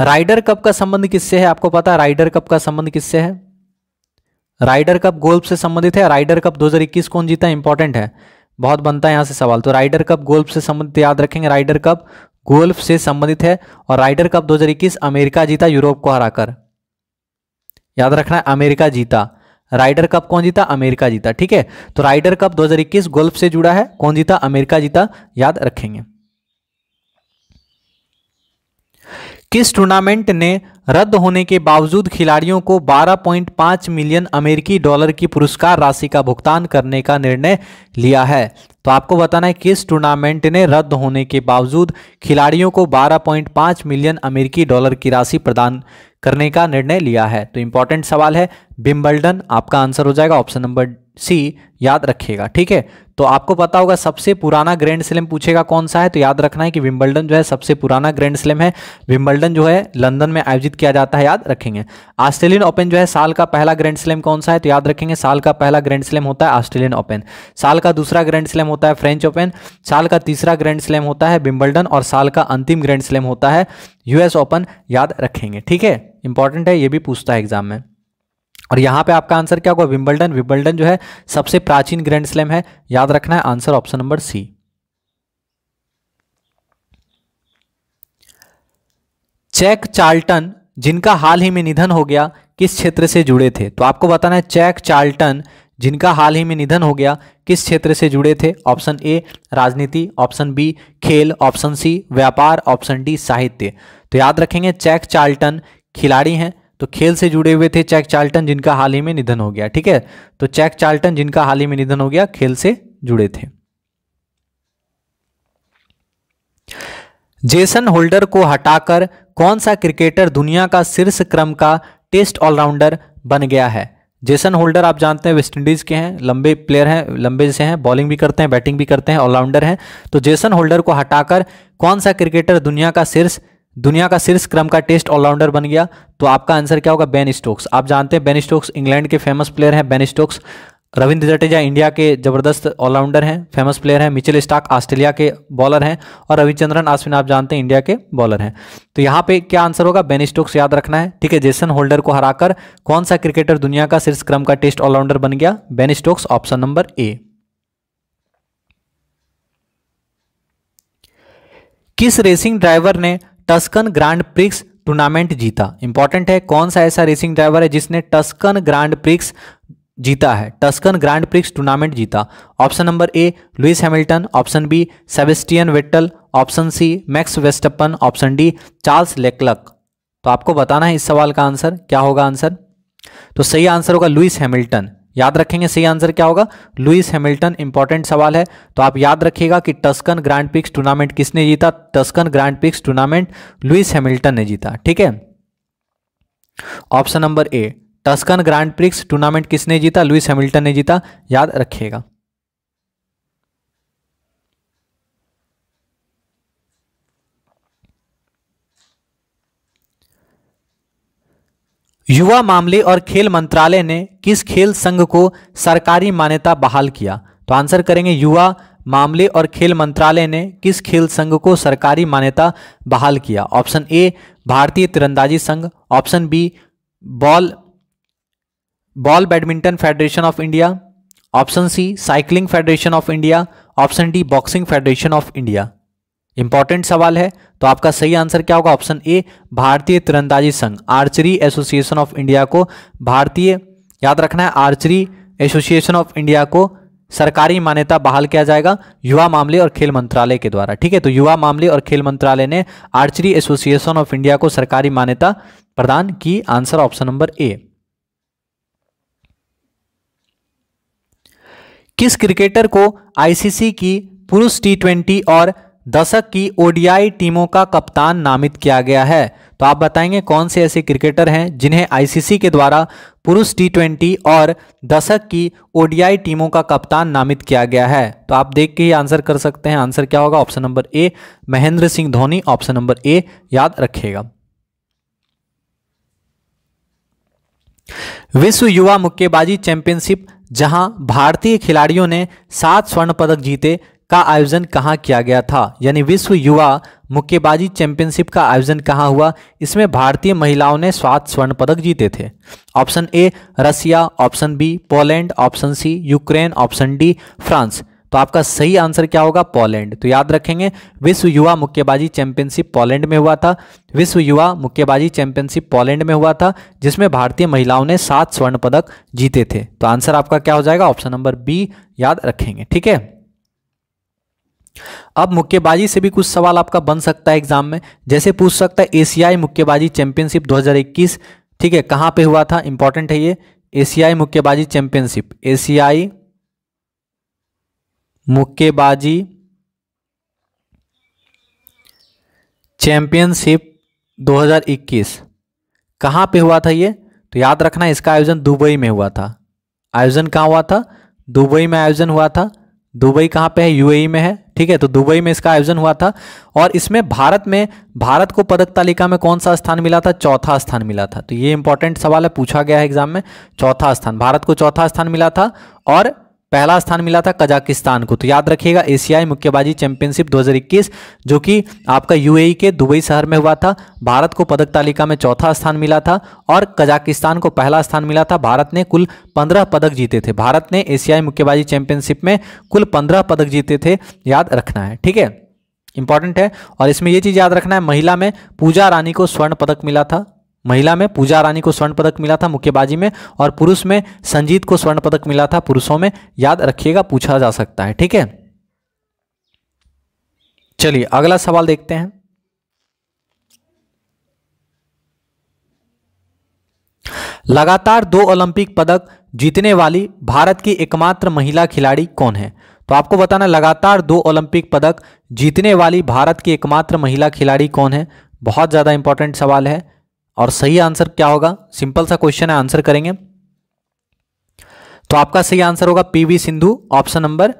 राइडर कप का संबंध किससे है आपको पता है राइडर कप का संबंध किससे है राइडर कप गोल्फ से संबंधित है राइडर कप 2021 कौन जीता इंपॉर्टेंट है बहुत बनता है यहां से सवाल तो राइडर कप गोल्फ से संबंधित याद रखेंगे राइडर कप गोल्फ से संबंधित है और राइडर कप 2021 अमेरिका जीता यूरोप को हराकर याद रखना है अमेरिका जीता राइडर कप कौन जीता अमेरिका जीता ठीक है तो राइडर कप 2021 गोल्फ से जुड़ा है कौन जीता अमेरिका जीता याद रखेंगे किस टूर्नामेंट ने रद्द होने के बावजूद खिलाड़ियों को 12.5 मिलियन अमेरिकी डॉलर की पुरस्कार राशि का भुगतान करने का निर्णय लिया है तो आपको बताना है किस टूर्नामेंट ने रद्द होने के बावजूद खिलाड़ियों को 12.5 मिलियन अमेरिकी डॉलर की राशि प्रदान करने का निर्णय लिया है तो इंपॉर्टेंट सवाल है बिम्बल्डन आपका आंसर हो जाएगा ऑप्शन नंबर सी याद रखिएगा ठीक है तो आपको पता होगा सबसे पुराना ग्रैंड स्लैम पूछेगा कौन सा है तो याद रखना है कि विम्बल्डन जो है सबसे पुराना ग्रैंड स्लैम है विम्बल्डन जो है लंदन में आयोजित किया जाता है याद रखेंगे ऑस्ट्रेलियन ओपन जो है साल का पहला ग्रैंड स्लैम कौन सा है तो याद रखेंगे साल का पहला ग्रैंड स्लैम होता है ऑस्ट्रेलियन ओपन साल का दूसरा ग्रैंड स्लैम होता है फ्रेंच ओपन साल का तीसरा ग्रैंड स्लैम होता है विम्बल्डन और साल का अंतिम ग्रैंड स्लैम होता है यूएस ओपन याद रखेंगे ठीक है इंपॉर्टेंट है ये भी पूछता है एग्जाम में और यहाँ पे आपका आंसर क्या होगा विंबलडन विंबलडन जो है सबसे प्राचीन ग्रैंड स्लैम है याद रखना है answer option number C Jack Charlton जिनका हाल ही में निधन हो गया किस क्षेत्र से जुड़े थे तो आपको बताना है चेक चार्ल्टन जिनका हाल ही में निधन हो गया किस क्षेत्र से जुड़े थे ऑप्शन ए राजनीति ऑप्शन बी खेल ऑप्शन सी व्यापार ऑप्शन डी साहित्य तो याद रखेंगे चेक चार्ल्टन खिलाड़ी हैं तो खेल से जुड़े हुए थे चैक चार्ल्टन जिनका हाल ही में निधन हो गया ठीक है तो चैक चार्ल्टन जिनका हाल ही में निधन हो गया खेल से जुड़े थे जेसन होल्डर को हटाकर कौन सा क्रिकेटर दुनिया का शीर्ष क्रम का टेस्ट ऑलराउंडर बन गया है जेसन होल्डर आप जानते हैं वेस्टइंडीज़ के हैं लंबे प्लेयर हैं लंबे से हैं बॉलिंग भी करते हैं बैटिंग भी करते हैं ऑलराउंडर हैं तो जेसन होल्डर को हटाकर कौन सा क्रिकेटर दुनिया का शीर्ष दुनिया का शीर्ष क्रम का टेस्ट ऑलराउंडर बन गया तो आपका आंसर क्या होगा बेन स्टोक्स आप जानते हैं बेन स्टोक्स इंग्लैंड के फेमस प्लेयर हैं Ben Stokes Ravindra Jadeja India के जबरदस्त ऑलराउंडर हैं फेमस प्लेयर हैं मिचेल स्टाक ऑस्ट्रेलिया के बॉलर हैं और रविचंद्रन अश्विन आप जानते हैं इंडिया के बॉलर हैं तो यहाँ पे क्या आंसर होगा बेन स्टोक्स याद रखना है ठीक है जेसन होल्डर को हराकर कौन सा क्रिकेटर दुनिया का शीर्ष क्रम का टेस्ट ऑलराउंडर बन गया Ben Stokes option number A किस रेसिंग ड्राइवर ने टस्कन ग्रांड प्रिक्स टूर्नामेंट जीता इंपॉर्टेंट है कौन सा ऐसा रेसिंग ड्राइवर है जिसने टस्कन ग्रांड प्रिक्स जीता है टस्कन ग्रांड प्रिक्स टूर्नामेंट जीता option number A Lewis Hamilton option B Sebastian Vettel option C Max Verstappen option D Charles Leclerc तो आपको बताना है इस सवाल का आंसर क्या होगा आंसर तो सही आंसर होगा लुइस हैमिल्टन याद रखेंगे सही आंसर क्या होगा लुइस हैमिल्टन इंपॉर्टेंट सवाल है तो आप याद रखिएगा कि टस्कन ग्रैंड पिक्स टूर्नामेंट किसने जीता Tuscan grand prix tournament Lewis Hamilton ने जीता ठीक है option number A Tuscan grand prix tournament किसने जीता लुइस हैमिल्टन ने जीता याद रखिएगा युवा मामले और खेल मंत्रालय ने किस खेल संघ को सरकारी मान्यता बहाल किया तो आंसर करेंगे युवा मामले और खेल मंत्रालय ने किस खेल संघ को सरकारी मान्यता बहाल किया ऑप्शन ए भारतीय तिरंदाजी संघ option B ball ball badminton federation of India option C cycling federation of India option D boxing federation of India important सवाल है तो आपका सही आंसर क्या होगा ऑप्शन ए भारतीय तिरंदाजी संघ आर्चरी एसोसिएशन ऑफ इंडिया को भारतीय याद रखना है आर्चरी एसोसिएशन ऑफ इंडिया को सरकारी मान्यता बहाल किया जाएगा युवा मामले और खेल मंत्रालय के द्वारा ठीक है तो युवा मामले और खेल मंत्रालय ने आर्चरी एसोसिएशन ऑफ इंडिया को सरकारी मान्यता प्रदान की आंसर ऑप्शन नंबर ए किस क्रिकेटर को आईसीसी की पुरुष टी ट्वेंटी और दशक की ओडीआई टीमों का कप्तान नामित किया गया है तो आप बताएंगे कौन से ऐसे क्रिकेटर हैं जिन्हें आईसीसी के द्वारा पुरुष टी ट्वेंटी और दशक की ओडीआई टीमों का कप्तान नामित किया गया है तो आप देख के ही आंसर कर सकते हैं आंसर क्या होगा option number A Mahendra Singh Dhoni option number A याद रखिएगा विश्व युवा मुक्केबाजी चैंपियनशिप जहां भारतीय खिलाड़ियों ने सात स्वर्ण पदक जीते का आयोजन कहाँ किया गया था यानी विश्व युवा मुक्केबाजी चैंपियनशिप का आयोजन कहाँ हुआ इसमें भारतीय महिलाओं ने सात स्वर्ण पदक जीते थे option A Russia option B Poland option C Ukraine option D France तो आपका सही आंसर क्या होगा पोलैंड तो याद रखेंगे विश्व युवा मुक्केबाजी चैंपियनशिप पोलैंड में हुआ था विश्व युवा मुक्केबाजी चैंपियनशिप पोलैंड में हुआ था जिसमें भारतीय महिलाओं ने सात स्वर्ण पदक जीते थे तो आंसर आपका क्या हो जाएगा ऑप्शन नंबर बी याद रखेंगे ठीक है अब मुक्केबाजी से भी कुछ सवाल आपका बन सकता है एग्जाम में जैसे पूछ सकता है एशियाई मुक्केबाजी चैंपियनशिप 2021 ठीक है कहां पे हुआ था इंपॉर्टेंट है ये एशियाई मुक्केबाजी चैंपियनशिप एशियाई मुक्केबाजी चैंपियनशिप 2021 कहां पे हुआ था ये तो याद रखना इसका आयोजन दुबई में हुआ था आयोजन कहां हुआ था दुबई में आयोजन हुआ था दुबई कहाँ पे है यूएई e में है ठीक है तो दुबई में इसका आयोजन हुआ था और इसमें भारत में भारत को पदक तालिका में कौन सा स्थान मिला था चौथा स्थान मिला था तो ये इंपॉर्टेंट सवाल है पूछा गया है एग्जाम में चौथा स्थान भारत को चौथा स्थान मिला था और पहला स्थान मिला था कजाकिस्तान को तो याद रखिएगा एशियाई मुक्केबाजी चैंपियनशिप 2021 जो कि आपका यूएई के दुबई शहर में हुआ था भारत को पदक तालिका में चौथा स्थान मिला था और कजाकिस्तान को पहला स्थान मिला था भारत ने कुल 15 पदक जीते थे भारत ने एशियाई मुक्केबाजी चैंपियनशिप में कुल 15 पदक जीते थे याद रखना है ठीक है इंपॉर्टेंट है और इसमें यह चीज़ याद रखना है महिला में पूजा रानी को स्वर्ण पदक मिला था महिला में पूजा रानी को स्वर्ण पदक मिला था मुक्केबाजी में और पुरुष में संजीत को स्वर्ण पदक मिला था पुरुषों में याद रखिएगा पूछा जा सकता है ठीक है चलिए अगला सवाल देखते हैं लगातार दो ओलंपिक पदक जीतने वाली भारत की एकमात्र महिला खिलाड़ी कौन है तो आपको बताना लगातार दो ओलंपिक पदक जीतने वाली भारत की एकमात्र महिला खिलाड़ी कौन है बहुत ज़्यादा इंपॉर्टेंट सवाल है और सही आंसर क्या होगा सिंपल सा क्वेश्चन है आंसर करेंगे तो आपका सही आंसर होगा PV Sindhu option number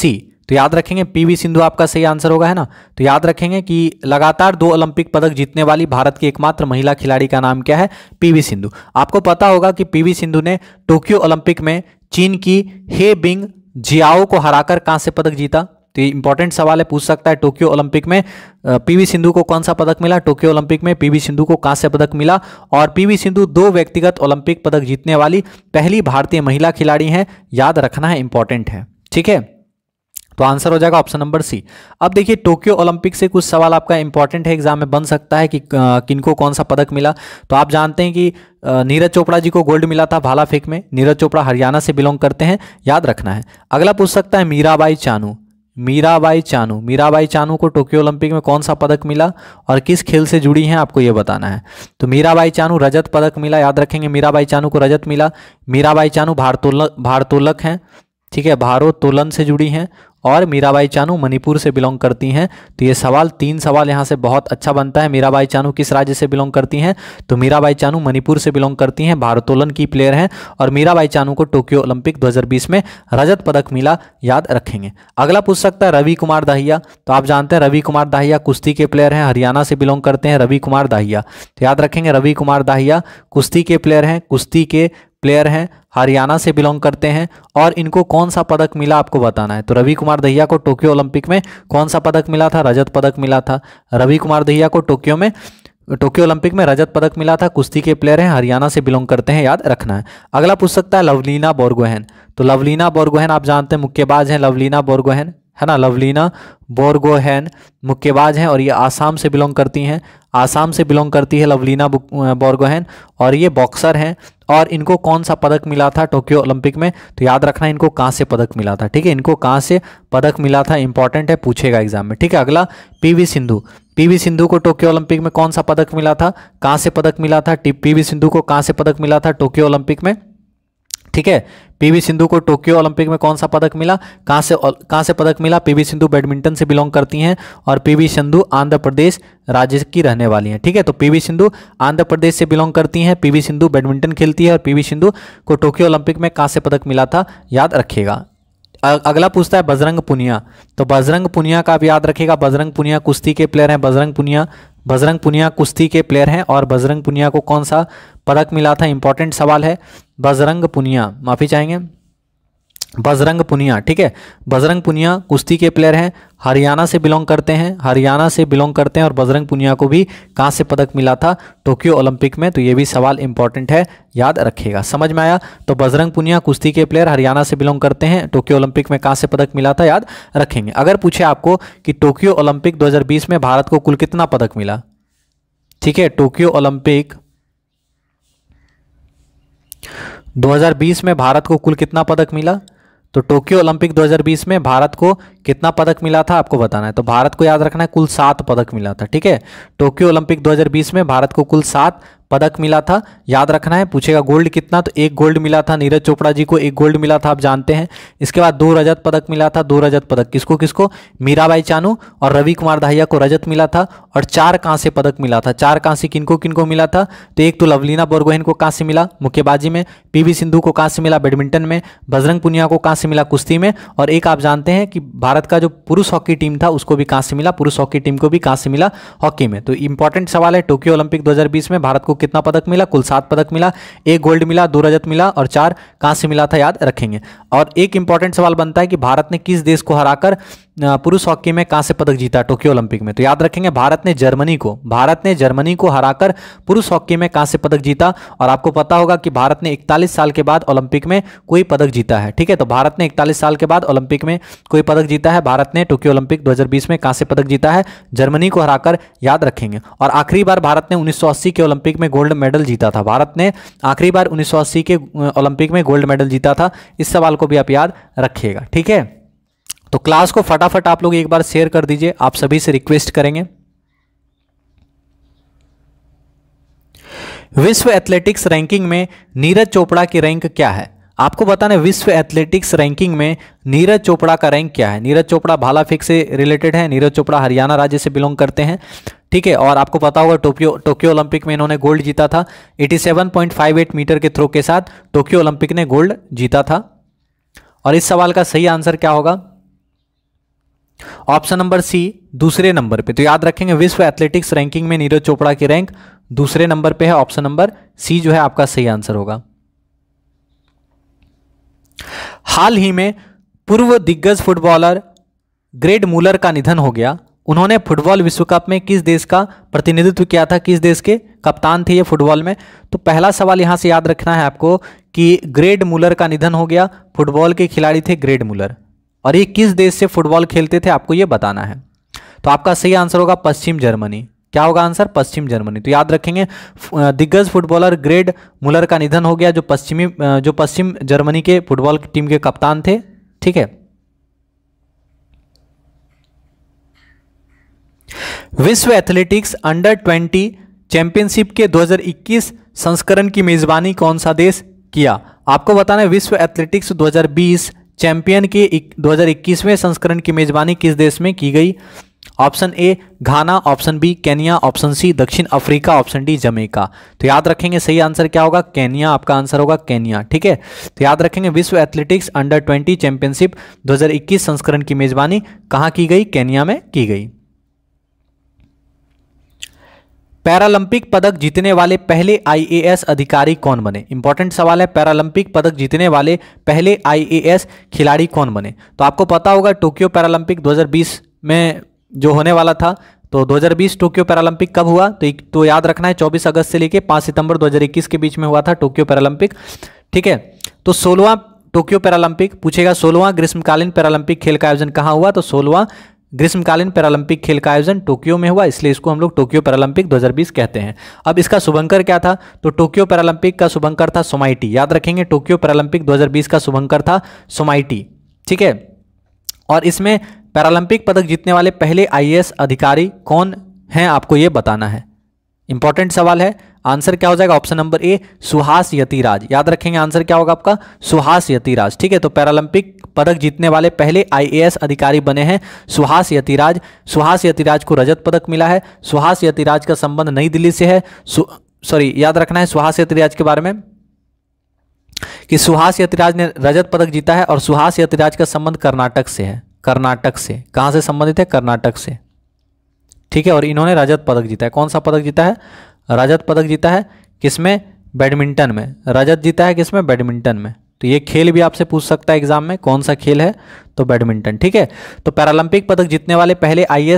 C तो याद रखेंगे पीवी सिंधु आपका सही आंसर होगा है ना तो याद रखेंगे कि लगातार दो ओलंपिक पदक जीतने वाली भारत की एकमात्र महिला खिलाड़ी का नाम क्या है पीवी सिंधु आपको पता होगा कि पीवी सिंधु ने टोक्यो ओलंपिक में चीन की हे बिंग जियाओ को हराकर कांस्य पदक जीता तो ये इंपॉर्टेंट सवाल है पूछ सकता है टोक्यो ओलंपिक में पीवी सिंधु को कौन सा पदक मिला टोक्यो ओलंपिक में पीवी सिंधु को कांस्य पदक मिला और पीवी सिंधु दो व्यक्तिगत ओलंपिक पदक जीतने वाली पहली भारतीय महिला खिलाड़ी है याद रखना है इंपॉर्टेंट है ठीक है तो आंसर हो जाएगा ऑप्शन नंबर सी अब देखिए टोक्यो ओलंपिक से कुछ सवाल आपका इंपॉर्टेंट है एग्जाम में बन सकता है कि किनको कौन सा पदक मिला तो आप जानते हैं कि नीरज चोपड़ा जी को गोल्ड मिला था भाला फेंक में नीरज चोपड़ा हरियाणा से बिलोंग करते हैं याद रखना है अगला पूछ सकता है मीराबाई चानू मीराबाई चानू मीराबाई चानू को टोक्यो ओलंपिक में कौन सा पदक मिला और किस खेल से जुड़ी हैं आपको ये बताना है तो मीराबाई चानू रजत पदक मिला याद रखेंगे मीराबाई चानू को रजत मिला मीराबाई चानू भारतोलक भारतोलक हैं ठीक है भारोत्तोलन से जुड़ी हैं और मीराबाई चानू मणिपुर से बिलोंग करती हैं तो ये सवाल तीन सवाल यहाँ से बहुत अच्छा बनता है मीराबाई चानू किस राज्य से बिलोंग करती हैं तो मीराबाई चानू मणिपुर से बिलोंग करती हैं भारतोलन की प्लेयर हैं और मीराबाई चानू को टोक्यो ओलंपिक 2020 में रजत पदक मिला याद रखेंगे अगला पूछ सकता है रवि कुमार दाहिया तो आप जानते हैं रवि कुमार दाहिया कुश्ती के प्लेयर हैं हरियाणा से बिलोंग करते हैं रवि कुमार दाहिया तो याद रखेंगे रवि कुमार दाहिया कुश्ती के प्लेयर हैं कुश्ती के प्लेयर हैं हरियाणा से बिलोंग करते हैं और इनको कौन सा पदक मिला आपको बताना है तो रवि कुमार दहिया को टोक्यो ओलंपिक में कौन सा पदक मिला था रजत पदक मिला था रवि कुमार दहिया को टोक्यो में टोक्यो ओलंपिक में रजत पदक मिला था कुश्ती के प्लेयर हैं हरियाणा से बिलोंग करते हैं याद रखना है अगला पूछ सकता है लवलीना बोरगोहन तो लवलीना बोरगोहन आप जानते हैं मुक्केबाज हैं लवलीना बोरगोहन है ना लवलीना बोरगोहैन मुक्केबाज हैं और ये आसाम से बिलोंग करती हैं आसाम से बिलोंग करती है लवलीना बोरगोहैन और ये बॉक्सर हैं और इनको कौन सा पदक मिला था टोक्यो ओलंपिक में तो याद रखना इनको कहाँ से पदक मिला था ठीक है इनको कहाँ से पदक मिला था इंपॉर्टेंट है पूछेगा एग्जाम में ठीक है अगला पी सिंधु पीवी सिंधु को टोक्यो ओलंपिक में कौन सा पदक मिला था कहाँ से पदक मिला था पीवी सिंधु को कहाँ से पदक मिला था टोक्यो ओलंपिक में ठीक है पीवी सिंधु को टोक्यो ओलंपिक में कौन सा पदक मिला कहाँ से कहाँ से पदक मिला पीवी सिंधु बैडमिंटन से बिलोंग करती हैं और पीवी सिंधु आंध्र प्रदेश राज्य की रहने वाली हैं ठीक है तो पीवी सिंधु आंध्र प्रदेश से बिलोंग करती हैं पीवी सिंधु बैडमिंटन खेलती है और पीवी सिंधु को टोक्यो ओलंपिक में कहाँ से पदक मिला था याद रखेगा अगला पूछता है बजरंग पुनिया तो बजरंग पुनिया का आप याद रखेगा बजरंग पुनिया कुश्ती के प्लेयर हैं बजरंग पुनिया बजरंग पुनिया कुश्ती के प्लेयर हैं और बजरंग पुनिया को कौन सा पदक मिला था इंपॉर्टेंट सवाल है बजरंग पुनिया माफ़ी चाहेंगे बजरंग पुनिया ठीक है बजरंग पुनिया कुश्ती के प्लेयर हैं हरियाणा से बिलोंग करते हैं हरियाणा से बिलोंग करते हैं और बजरंग पुनिया को भी कहाँ से पदक मिला था टोक्यो ओलंपिक में तो ये भी सवाल इंपॉर्टेंट है याद रखिएगा समझ में आया तो बजरंग पुनिया कुश्ती के प्लेयर हरियाणा से बिलोंग करते हैं टोक्यो ओलंपिक में कहाँ से पदक मिला था याद रखेंगे अगर पूछे आपको कि टोक्यो ओलंपिक दो में भारत को कुल कितना पदक मिला ठीक है टोक्यो ओलंपिक 2020 में भारत को कुल कितना पदक मिला तो टोक्यो ओलंपिक 2020 में भारत को कितना पदक मिला था आपको बताना है तो भारत को याद रखना है कुल सात पदक मिला था ठीक है टोक्यो ओलंपिक 2020 में भारत को कुल सात पदक मिला था याद रखना है पूछेगा गोल्ड कितना तो एक गोल्ड मिला था नीरज चोपड़ा जी को एक गोल्ड मिला था आप जानते हैं इसके बाद दो रजत पदक मिला था दो रजत पदक किसको किसको मीराबाई चानू और रवि कुमार दहिया को रजत मिला था और चार कांसे पदक मिला था चार कांसे किनको किनको मिला था तो एक तो लवलीना बोरगोहन को कांसे मिला मुक्केबाजी में पी सिंधु को कांसे मिला बैडमिंटन में बजरंग पुनिया को कांसे मिला कुश्ती में और एक आप जानते हैं कि भारत का जो पुरुष हॉकी टीम था उसको भी कांसे मिला पुरुष हॉकी टीम को भी कांसे मिला हॉकी में तो इंपॉर्टेंट सवाल है टोक्यो ओलंपिक दो में भारत को कितना पदक मिला कुल सात पदक मिला एक गोल्ड मिला दो रजत मिला और चार कांस्य मिला था याद रखेंगे और एक इंपॉर्टेंट सवाल बनता है कि भारत ने किस देश को हराकर पुरुष हॉकी में कहाँ से पदक जीता टोक्यो ओलंपिक में तो याद रखेंगे भारत ने जर्मनी को भारत ने जर्मनी को हराकर पुरुष हॉकी में कहाँ से पदक जीता और आपको पता होगा कि भारत ने इकतालीस साल के बाद ओलंपिक में कोई पदक जीता है ठीक है तो भारत ने इकतालीस साल के बाद ओलंपिक में कोई पदक जीता है भारत ने टोक्यो ओलंपिक दो में कहाँ से पदक जीता है जर्मनी को हराकर याद रखेंगे और आखिरी बार भारत ने उन्नीस के ओलंपिक में गोल्ड मेडल जीता था भारत ने आखिरी बार उन्नीस के ओलंपिक में गोल्ड मेडल जीता था इस सवाल को भी आप याद रखिएगा ठीक है तो क्लास को फटाफट आप लोग एक बार शेयर कर दीजिए आप सभी से रिक्वेस्ट करेंगे विश्व एथलेटिक्स रैंकिंग में नीरज चोपड़ा की रैंक क्या है आपको बताने विश्व एथलेटिक्स रैंकिंग में नीरज चोपड़ा का रैंक क्या है नीरज चोपड़ा भाला फेंक से रिलेटेड है नीरज चोपड़ा हरियाणा राज्य से बिलोंग करते हैं ठीक है और आपको पता होगा टोक्यो टोक्यो ओलंपिक में इन्होंने गोल्ड जीता था 87.58 मीटर के थ्रो के साथ टोक्यो ओलंपिक ने गोल्ड जीता था और इस सवाल का सही आंसर क्या होगा ऑप्शन नंबर सी दूसरे नंबर पे तो याद रखेंगे विश्व एथलेटिक्स रैंकिंग में नीरज चोपड़ा की रैंक दूसरे नंबर पे है ऑप्शन नंबर सी जो है आपका सही आंसर होगा हाल ही में पूर्व दिग्गज फुटबॉलर ग्रेड मूलर का निधन हो गया उन्होंने फुटबॉल विश्व कप में किस देश का प्रतिनिधित्व किया था किस देश के कप्तान थे ये फुटबॉल में तो पहला सवाल यहां से याद रखना है आपको कि ग्रेड मूलर का निधन हो गया फुटबॉल के खिलाड़ी थे ग्रेड मूलर और ये किस देश से फुटबॉल खेलते थे आपको ये बताना है तो आपका सही आंसर होगा पश्चिम जर्मनी क्या होगा आंसर पश्चिम जर्मनी तो याद रखेंगे दिग्गज फुटबॉलर ग्रेड मुलर का निधन हो गया जो पश्चिमी जो पश्चिम जर्मनी के फुटबॉल टीम के कप्तान थे ठीक है विश्व एथलेटिक्स अंडर ट्वेंटी चैंपियनशिप के 2021 संस्करण की मेजबानी कौन सा देश किया आपको बताना है विश्व एथलेटिक्स चैंपियन के 2021वें संस्करण की मेजबानी किस देश में की गई option A Ghana option B Kenya option C दक्षिण अफ्रीका ऑप्शन डी जमेका तो याद रखेंगे सही आंसर क्या होगा केनिया आपका आंसर होगा केनिया ठीक है तो याद रखेंगे विश्व एथलेटिक्स अंडर 20 चैंपियनशिप 2021 संस्करण की मेजबानी कहाँ की गई केनिया में की गई पैरालंपिक पदक जीतने वाले पहले आईएएस अधिकारी कौन बने इंपॉर्टेंट सवाल है पैरालंपिक पदक जीतने वाले पहले आईएएस खिलाड़ी कौन बने तो आपको पता होगा टोक्यो पैरालंपिक 2020 में जो होने वाला था तो 2020 टोक्यो पैरालंपिक कब हुआ तो एक, तो याद रखना है 24 अगस्त से लेकर 5 सितंबर 2021 के बीच में हुआ था टोक्यो पैरालंपिक ठीक है तो सोलवा टोक्यो पैरालंपिक पूछेगा सोलवा ग्रीष्मकालीन पैरालंपिक खेल का आयोजन कहाँ हुआ तो सोलवा ग्रीष्मकालीन पैरालंपिक खेल का आयोजन टोक्यो में हुआ इसलिए इसको हम लोग टोक्यो पैरालंपिक 2020 कहते हैं अब इसका शुभंकर क्या था तो टोक्यो पैरालंपिक का शुभंकर था सोमाइटी याद रखेंगे टोक्यो पैरालंपिक 2020 का शुभंकर था सोमाइटी ठीक है और इसमें पैरालंपिक पदक जीतने वाले पहले आई अधिकारी कौन हैं आपको ये बताना है इंपॉर्टेंट सवाल है आंसर क्या हो जाएगा option number A Suhas Yathiraj याद रखेंगे आंसर क्या होगा आपका सुहास यतिराज ठीक है तो पैरालंपिक पदक जीतने वाले पहले आईएएस अधिकारी बने हैं सुहास यतिराज सुहास यतिराज को रजत पदक मिला है सुहास यतिराज का संबंध नई दिल्ली से है सॉरी याद रखना है सुहास यतिराज के बारे में कि सुहास यतिराज ने रजत पदक जीता है और सुहास यतिराज का संबंध कर्नाटक से है कर्नाटक से कहाँ से संबंधित है कर्नाटक से ठीक है और इन्होंने रजत पदक जीता है कौन सा पदक जीता है रजत पदक जीता है किसमें बैडमिंटन में रजत जीता है किसमें बैडमिंटन में तो ये खेल भी आपसे पूछ सकता है एग्जाम में कौन सा खेल है तो बैडमिंटन ठीक है तो पैरालंपिक पदक जीतने वाले पहले आई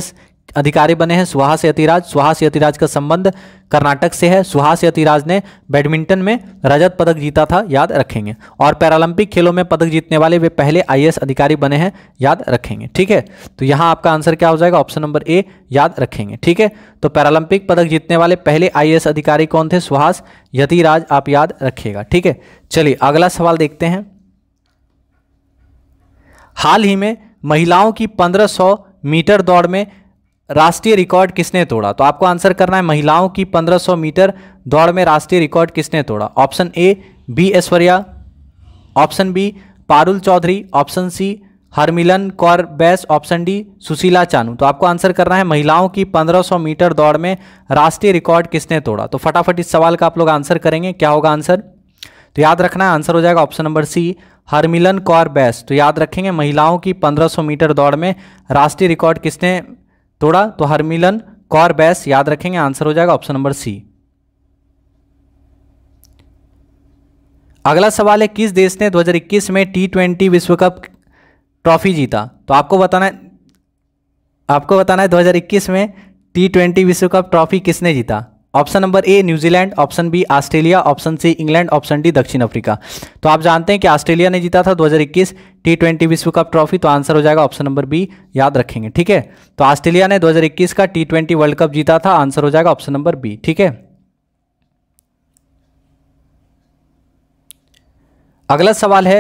अधिकारी बने हैं सुहास यतिराज सुहास यतिराज का संबंध कर्नाटक से है सुहास यतिराज ने बैडमिंटन में रजत पदक जीता था याद रखेंगे और पैरालंपिक खेलों में पदक जीतने वाले वे पहले आई अधिकारी बने हैं याद रखेंगे ठीक है तो यहाँ आपका आंसर क्या हो जाएगा ऑप्शन नंबर ए याद रखेंगे ठीक है तो पैरालंपिक पदक जीतने वाले पहले आई अधिकारी कौन थे सुहास यतिराज आप याद रखिएगा ठीक है चलिए अगला सवाल देखते हैं हाल ही में महिलाओं की पंद्रह मीटर दौड़ में राष्ट्रीय रिकॉर्ड किसने तोड़ा तो आपको आंसर करना है महिलाओं की 1500 मीटर दौड़ में राष्ट्रीय रिकॉर्ड किसने तोड़ा option A B Aishwarya option B Parul Chaudhary option C Harmilan Kaur Bains option D Sushila Chanu तो आपको आंसर करना है महिलाओं की 1500 मीटर दौड़ में राष्ट्रीय रिकॉर्ड किसने तोड़ा तो फटाफट इस सवाल का आप लोग आंसर करेंगे क्या होगा आंसर तो याद रखना है आंसर हो जाएगा option number C Harmilan Kaur Bains तो याद रखेंगे महिलाओं की 1500 मीटर दौड़ में राष्ट्रीय रिकॉर्ड किसने तोड़ा तो हरमिलन कौर बैस याद रखेंगे आंसर हो जाएगा ऑप्शन नंबर सी अगला सवाल है किस देश ने 2021 में टी ट्वेंटी विश्व कप ट्रॉफी जीता तो आपको बताना है आपको बताना है 2021 में टी ट्वेंटी विश्व कप ट्रॉफी किसने जीता option number A New Zealand option B Australia option C England option D दक्षिण अफ्रीका तो आप जानते हैं कि ऑस्ट्रेलिया ने जीता था 2021 टी ट्वेंटी विश्व कप ट्रॉफी तो आंसर हो जाएगा ऑप्शन नंबर बी याद रखेंगे ठीक है तो ऑस्ट्रेलिया ने 2021 का टी ट्वेंटी वर्ल्ड कप जीता था आंसर हो जाएगा ऑप्शन नंबर बी ठीक है अगला सवाल है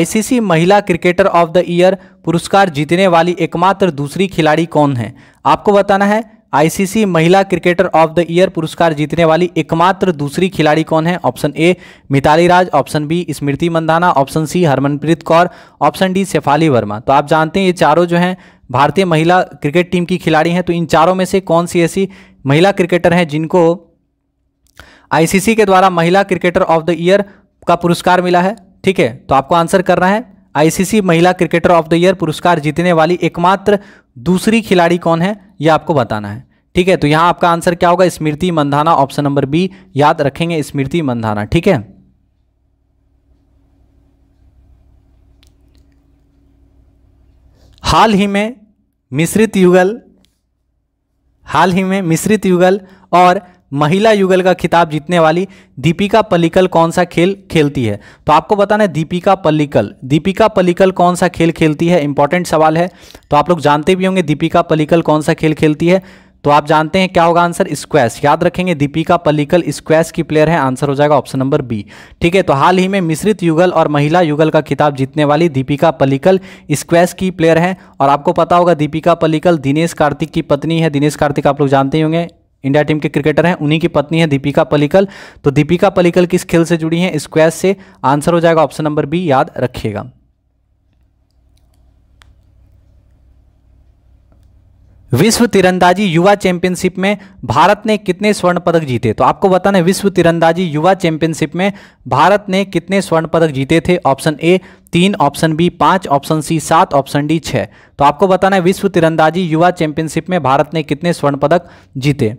आईसीसी महिला क्रिकेटर ऑफ द ईयर पुरस्कार जीतने वाली एकमात्र दूसरी खिलाड़ी कौन है आपको बताना है आईसीसी महिला क्रिकेटर ऑफ द ईयर पुरस्कार जीतने वाली एकमात्र दूसरी खिलाड़ी कौन है option A Mithali Raj option B Smriti Mandhana option C Harmanpreet Kaur option D Shafali Verma तो आप जानते हैं ये चारों जो हैं भारतीय महिला क्रिकेट टीम की खिलाड़ी हैं तो इन चारों में से कौन सी ऐसी महिला क्रिकेटर हैं जिनको आईसीसी के द्वारा महिला क्रिकेटर ऑफ द ईयर का पुरस्कार मिला है ठीक है तो आपको आंसर करना है आईसीसी महिला क्रिकेटर ऑफ द ईयर पुरस्कार जीतने वाली एकमात्र दूसरी खिलाड़ी कौन है यह आपको बताना है ठीक है तो यहां आपका आंसर क्या होगा Smriti Mandhana option number B याद रखेंगे स्मृति मंधाना ठीक है हाल ही में मिश्रित युगल हाल ही में मिश्रित युगल और महिला युगल का खिताब जीतने वाली दीपिका पल्लिकल कौन सा खेल खेलती है तो आपको बताना है दीपिका पल्लिकल दीपिका पल्लिकल कौन सा खेल खेलती है इंपॉर्टेंट सवाल है तो आप लोग जानते भी होंगे दीपिका पल्लिकल कौन सा खेल खेलती है तो आप जानते हैं क्या होगा आंसर स्क्वैश याद रखेंगे दीपिका पल्लिकल स्क्वैश की प्लेयर है आंसर हो जाएगा ऑप्शन नंबर बी ठीक है तो हाल ही में मिश्रित युगल और महिला युगल का खिताब जीतने वाली दीपिका पल्लिकल स्क्वैश की प्लेयर हैं और आपको पता होगा दीपिका पल्लिकल दिनेश कार्तिक की पत्नी है दिनेश कार्तिक आप लोग जानते ही होंगे इंडिया टीम के क्रिकेटर हैं उन्हीं की पत्नी है दीपिका पलिकल तो दीपिका पलिकल किस खेल से जुड़ी हैं स्क्वैश से आंसर हो जाएगा ऑप्शन नंबर बी याद रखिएगा विश्व तीरंदाजी युवा चैंपियनशिप में भारत ने कितने स्वर्ण पदक जीते तो आपको बताना है विश्व तीरंदाजी युवा चैंपियनशिप में भारत ने कितने स्वर्ण पदक जीते थे ऑप्शन ए तीन ऑप्शन बी पांच ऑप्शन सी सात ऑप्शन डी छह तो आपको बताना है विश्व तिरंदाजी युवा चैंपियनशिप में भारत ने कितने स्वर्ण पदक जीते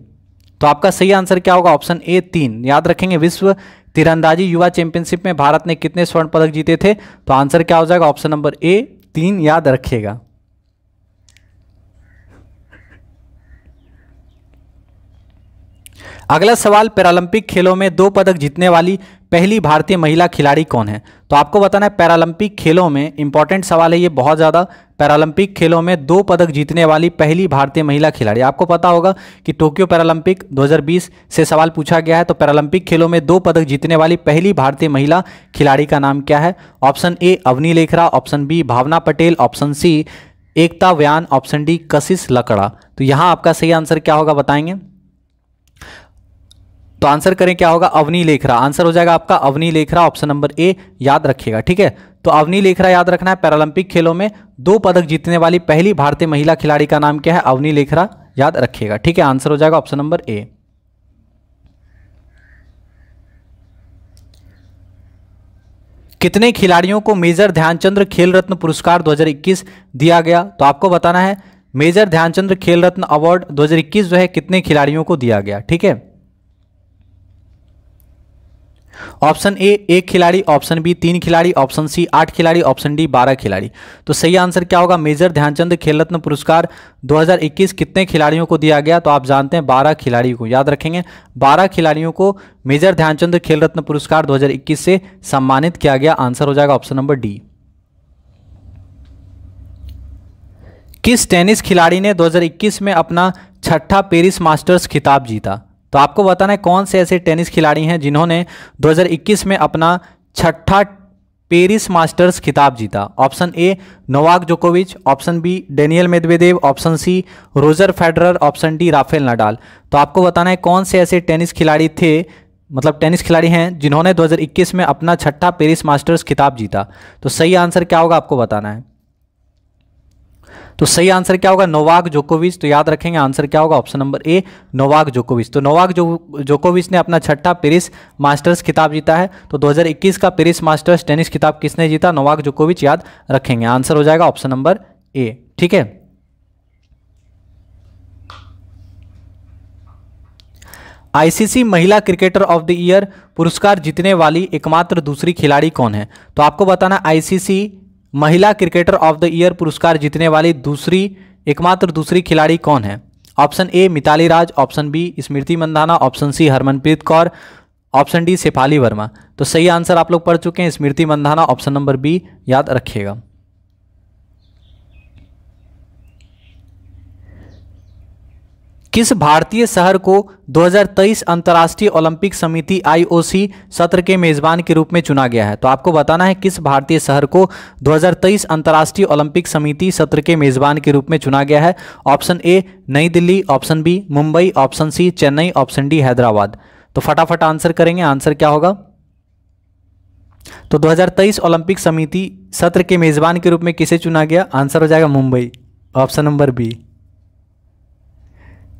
तो आपका सही आंसर क्या होगा ऑप्शन ए तीन याद रखेंगे विश्व तीरंदाजी युवा चैंपियनशिप में भारत ने कितने स्वर्ण पदक जीते थे तो आंसर क्या हो जाएगा ऑप्शन नंबर ए तीन याद रखिएगा अगला सवाल पैरालंपिक खेलों में दो पदक जीतने वाली पहली भारतीय महिला खिलाड़ी कौन है तो आपको बताना है पैरालंपिक खेलों में इंपॉर्टेंट सवाल है ये बहुत ज़्यादा पैरालंपिक खेलों में दो पदक जीतने वाली पहली भारतीय महिला खिलाड़ी आपको पता होगा कि टोक्यो पैरालंपिक 2020 से सवाल पूछा गया है तो पैरालंपिक खेलों में दो पदक जीतने वाली पहली भारतीय महिला खिलाड़ी का नाम क्या है option A Avani Lekhara option B Bhavna Patel option C Ekta Bhyan option D कशिश लकड़ा तो यहाँ आपका सही आंसर क्या होगा बताएंगे तो आंसर करें क्या होगा अवनी लेखरा आंसर हो जाएगा आपका Avani Lekhara option number A याद रखिएगा ठीक है तो अवनी लेखरा याद रखना है पैरालंपिक खेलों में दो पदक जीतने वाली पहली भारतीय महिला खिलाड़ी का नाम क्या है अवनी लेखरा याद रखिएगा ठीक है आंसर हो जाएगा ऑप्शन नंबर ए कितने खिलाड़ियों को मेजर ध्यानचंद्र खेल रत्न पुरस्कार 2021 दिया गया तो आपको बताना है मेजर ध्यानचंद्र खेल रत्न अवार्ड 2021 जो है कितने खिलाड़ियों को दिया गया ठीक है ऑप्शन ए एक खिलाड़ी ऑप्शन बी तीन खिलाड़ी ऑप्शन सी आठ खिलाड़ी ऑप्शन डी बारह खिलाड़ी तो सही आंसर क्या होगा मेजर ध्यानचंद खेल रत्न पुरस्कार 2021 कितने खिलाड़ियों को दिया गया तो आप जानते हैं बारह खिलाड़ियों को याद रखेंगे बारह खिलाड़ियों को मेजर ध्यानचंद खेल रत्न पुरस्कार दो से सम्मानित किया गया आंसर हो जाएगा ऑप्शन नंबर डी किस टेनिस खिलाड़ी ने 2021 में अपना छठा पेरिस मास्टर्स खिताब जीता तो आपको बताना है कौन से ऐसे टेनिस खिलाड़ी हैं जिन्होंने 2021 में अपना छठा पेरिस मास्टर्स खिताब जीता ऑप्शन ए नोवाक जोकोविच option B Daniil Medvedev option C Roger Federer option D Rafael Nadal तो आपको बताना है कौन से ऐसे टेनिस खिलाड़ी थे मतलब टेनिस खिलाड़ी हैं जिन्होंने 2021 में अपना छठा पेरिस मास्टर्स खिताब जीता तो सही आंसर क्या होगा आपको बताना है तो सही आंसर क्या होगा नोवाक जोकोविच तो याद रखेंगे आंसर क्या होगा ऑप्शन नंबर ए नोवाक जोकोविच तो नोवाक जो जोकोविच ने अपना छठा पेरिस मास्टर्स खिताब जीता है तो 2021 का पेरिस मास्टर्स टेनिस खिताब किसने जीता नोवाक जोकोविच याद रखेंगे आंसर हो जाएगा ऑप्शन नंबर ए ठीक है आईसीसी महिला क्रिकेटर ऑफ द ईयर पुरस्कार जीतने वाली एकमात्र दूसरी खिलाड़ी कौन है तो आपको बताना आईसीसी महिला क्रिकेटर ऑफ द ईयर पुरस्कार जीतने वाली दूसरी एकमात्र दूसरी खिलाड़ी कौन है option A Mithali Raj option B Smriti Mandhana option C Harmanpreet Kaur option D Shafali Verma तो सही आंसर आप लोग पढ़ चुके हैं Smriti Mandhana option number B याद रखिएगा किस भारतीय शहर को 2023 अंतर्राष्ट्रीय ओलंपिक समिति आईओसी सत्र के मेज़बान के रूप में चुना गया है तो आपको बताना है किस भारतीय शहर को 2023 अंतर्राष्ट्रीय ओलंपिक समिति सत्र के मेज़बान के रूप में चुना गया है option A Nai Delhi option B Mumbai option C Chennai option D Hyderabad तो फटाफट आंसर करेंगे आंसर क्या होगा तो 2023 ओलंपिक समिति सत्र के मेज़बान के रूप में किसे चुना गया आंसर हो जाएगा मुंबई ऑप्शन नंबर बी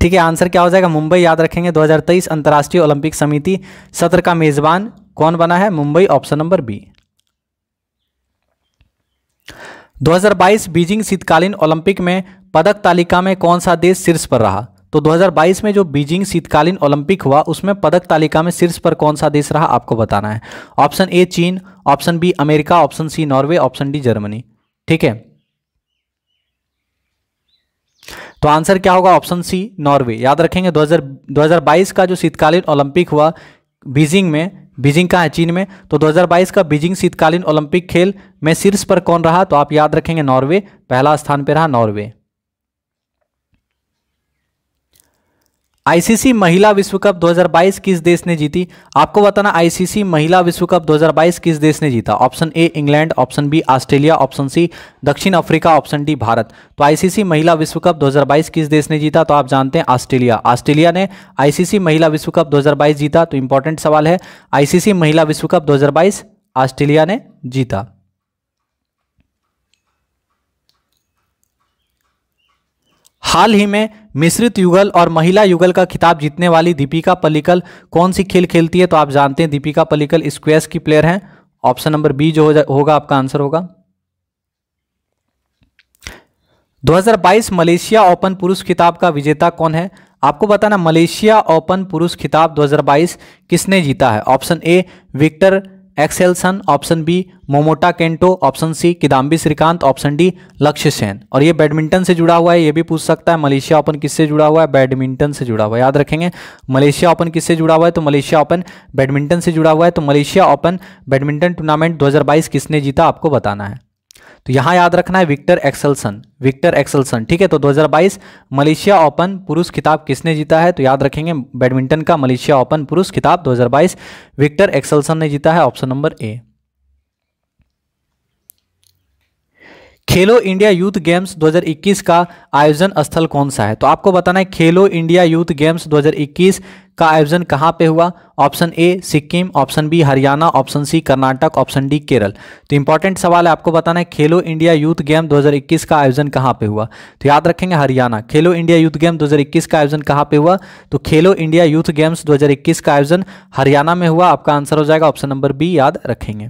ठीक है आंसर क्या हो जाएगा मुंबई याद रखेंगे 2023 अंतर्राष्ट्रीय ओलंपिक समिति सत्र का मेजबान कौन बना है Mumbai option number B 2022 Beijing शीतकालीन ओलंपिक में पदक तालिका में कौन सा देश शीर्ष पर रहा तो 2022 में जो बीजिंग शीतकालीन ओलंपिक हुआ उसमें पदक तालिका में शीर्ष पर कौन सा देश रहा आपको बताना है ऑप्शन ए चीन option B America option C Norway option D Germany ठीक है तो आंसर क्या होगा ऑप्शन सी नॉर्वे याद रखेंगे 2000 2022 का जो शीतकालीन ओलंपिक हुआ बीजिंग में बीजिंग कहाँ है चीन में तो 2022 का बीजिंग शीतकालीन ओलंपिक खेल में शीर्ष पर कौन रहा तो आप याद रखेंगे नॉर्वे पहला स्थान पर रहा नॉर्वे आईसीसी महिला विश्व कप 2022 किस देश ने जीती आपको बताना आईसीसी महिला विश्व कप 2022 किस देश ने जीता option A England option B Australia option C दक्षिण अफ्रीका ऑप्शन डी भारत तो आईसीसी महिला विश्व कप 2022 किस देश ने जीता तो आप जानते हैं ऑस्ट्रेलिया ऑस्ट्रेलिया ने आईसीसी महिला विश्व कप दो जीता तो इंपॉर्टेंट सवाल है आईसीसी महिला विश्व कप दो ऑस्ट्रेलिया ने जीता हाल ही में मिश्रित युगल और महिला युगल का खिताब जीतने वाली दीपिका पल्लिकल कौन सी खेल खेलती है तो आप जानते हैं दीपिका पल्लिकल स्क्वेस की प्लेयर हैं ऑप्शन नंबर बी जो हो होगा आपका आंसर होगा 2022 मलेशिया ओपन पुरुष खिताब का विजेता कौन है आपको बताना मलेशिया ओपन पुरुष खिताब 2022 किसने जीता है option A Viktor Axelsen option B Momota Kento option C Kidambi Srikanth option D Lakshya Sen और ये बैडमिंटन से जुड़ा हुआ है ये भी पूछ सकता है मलेशिया ओपन किससे जुड़ा हुआ है बैडमिंटन से जुड़ा हुआ है याद रखेंगे मलेशिया ओपन किससे जुड़ा हुआ है तो मलेशिया ओपन बैडमिंटन से जुड़ा हुआ है तो मलेशिया ओपन बैडमिंटन टूर्नामेंट दो किसने जीता आपको बताना है तो यहाँ याद रखना है विक्टर एक्सलसन विक्टर एक्सलसन ठीक है तो 2022 मलेशिया ओपन पुरुष खिताब किसने जीता है तो याद रखेंगे बैडमिंटन का मलेशिया ओपन पुरुष खिताब 2022 विक्टर एक्सलसन ने जीता है ऑप्शन नंबर ए खेलो इंडिया यूथ गेम्स 2021 का आयोजन स्थल कौन सा है तो आपको बताना है खेलो इंडिया यूथ गेम्स 2021 का आयोजन कहाँ पे हुआ option A Sikkim option B Haryana option C Karnataka option D Kerala तो इंपॉर्टेंट सवाल है आपको बताना है खेलो इंडिया यूथ गेम 2021 का आयोजन कहाँ पे हुआ तो याद रखेंगे हरियाणा खेलो इंडिया यूथ गेम दो का आयोजन कहाँ पे हुआ तो खेलो इंडिया यूथ गेम्स दो का आयोजन हरियाणा में हुआ आपका आंसर हो जाएगा ऑप्शन नंबर बी याद रखेंगे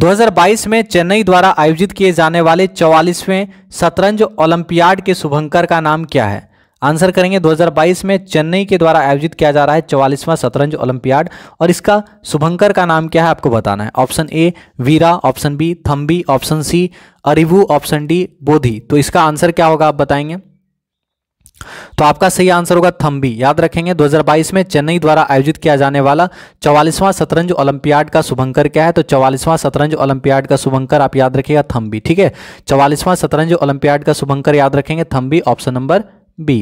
2022 में चेन्नई द्वारा आयोजित किए जाने वाले 44वें शतरंज ओलंपियाड के शुभंकर का नाम क्या है आंसर करेंगे 2022 में चेन्नई के द्वारा आयोजित किया जा रहा है 44वां शतरंज ओलंपियाड और इसका शुभंकर का नाम क्या है आपको बताना है option A Veera option B Thambi option C Arivu option D Bodhi तो इसका आंसर क्या होगा आप बताएंगे तो आपका सही आंसर होगा थम्बी याद रखेंगे 2022 में चेन्नई द्वारा आयोजित किया जाने वाला चौवालीसवां शतरंज ओलंपियाड का शुभंकर क्या है तो चौवालीसवां शतरंज ओलंपियाड का शुभंकर आप याद रखिएगा थम्बी ठीक है चौवालीसवां शतरंज ओलंपियाड का शुभंकर याद रखेंगे थम्बी ऑप्शन नंबर बी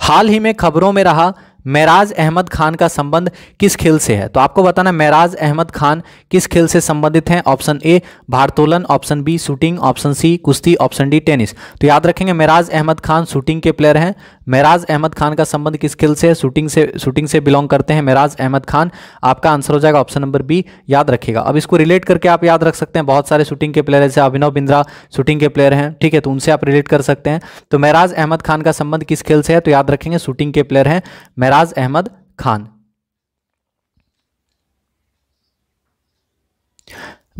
हाल ही में खबरों में रहा मेराज अहमद खान का संबंध किस खेल से है तो आपको बताना महराज अहमद खान किस खेल से संबंधित हैं ऑप्शन ए भारतोलन option B shooting option C कुश्ती ऑप्शन डी टेनिस तो याद रखेंगे मेराज अहमद खान शूटिंग के प्लेयर हैं महराज अहमद खान का संबंध किस खेल से है शूटिंग से शूटिंग से बिलोंग करते हैं मेराज अहमद खान आपका आंसर हो जाएगा ऑप्शन नंबर बी याद रखेगा अब इसको रिलेट करके आप याद रख सकते हैं बहुत सारे शूटिंग के प्लेयर जैसे अभिनव बिंद्रा शूटिंग के प्लेयर हैं ठीक है तो उनसे आप रिलेट कर सकते हैं तो मेराज अहमद खान का संबंध किस खेल से है तो याद रखेंगे शूटिंग के प्लेयर हैं मेराज फराज अहमद खान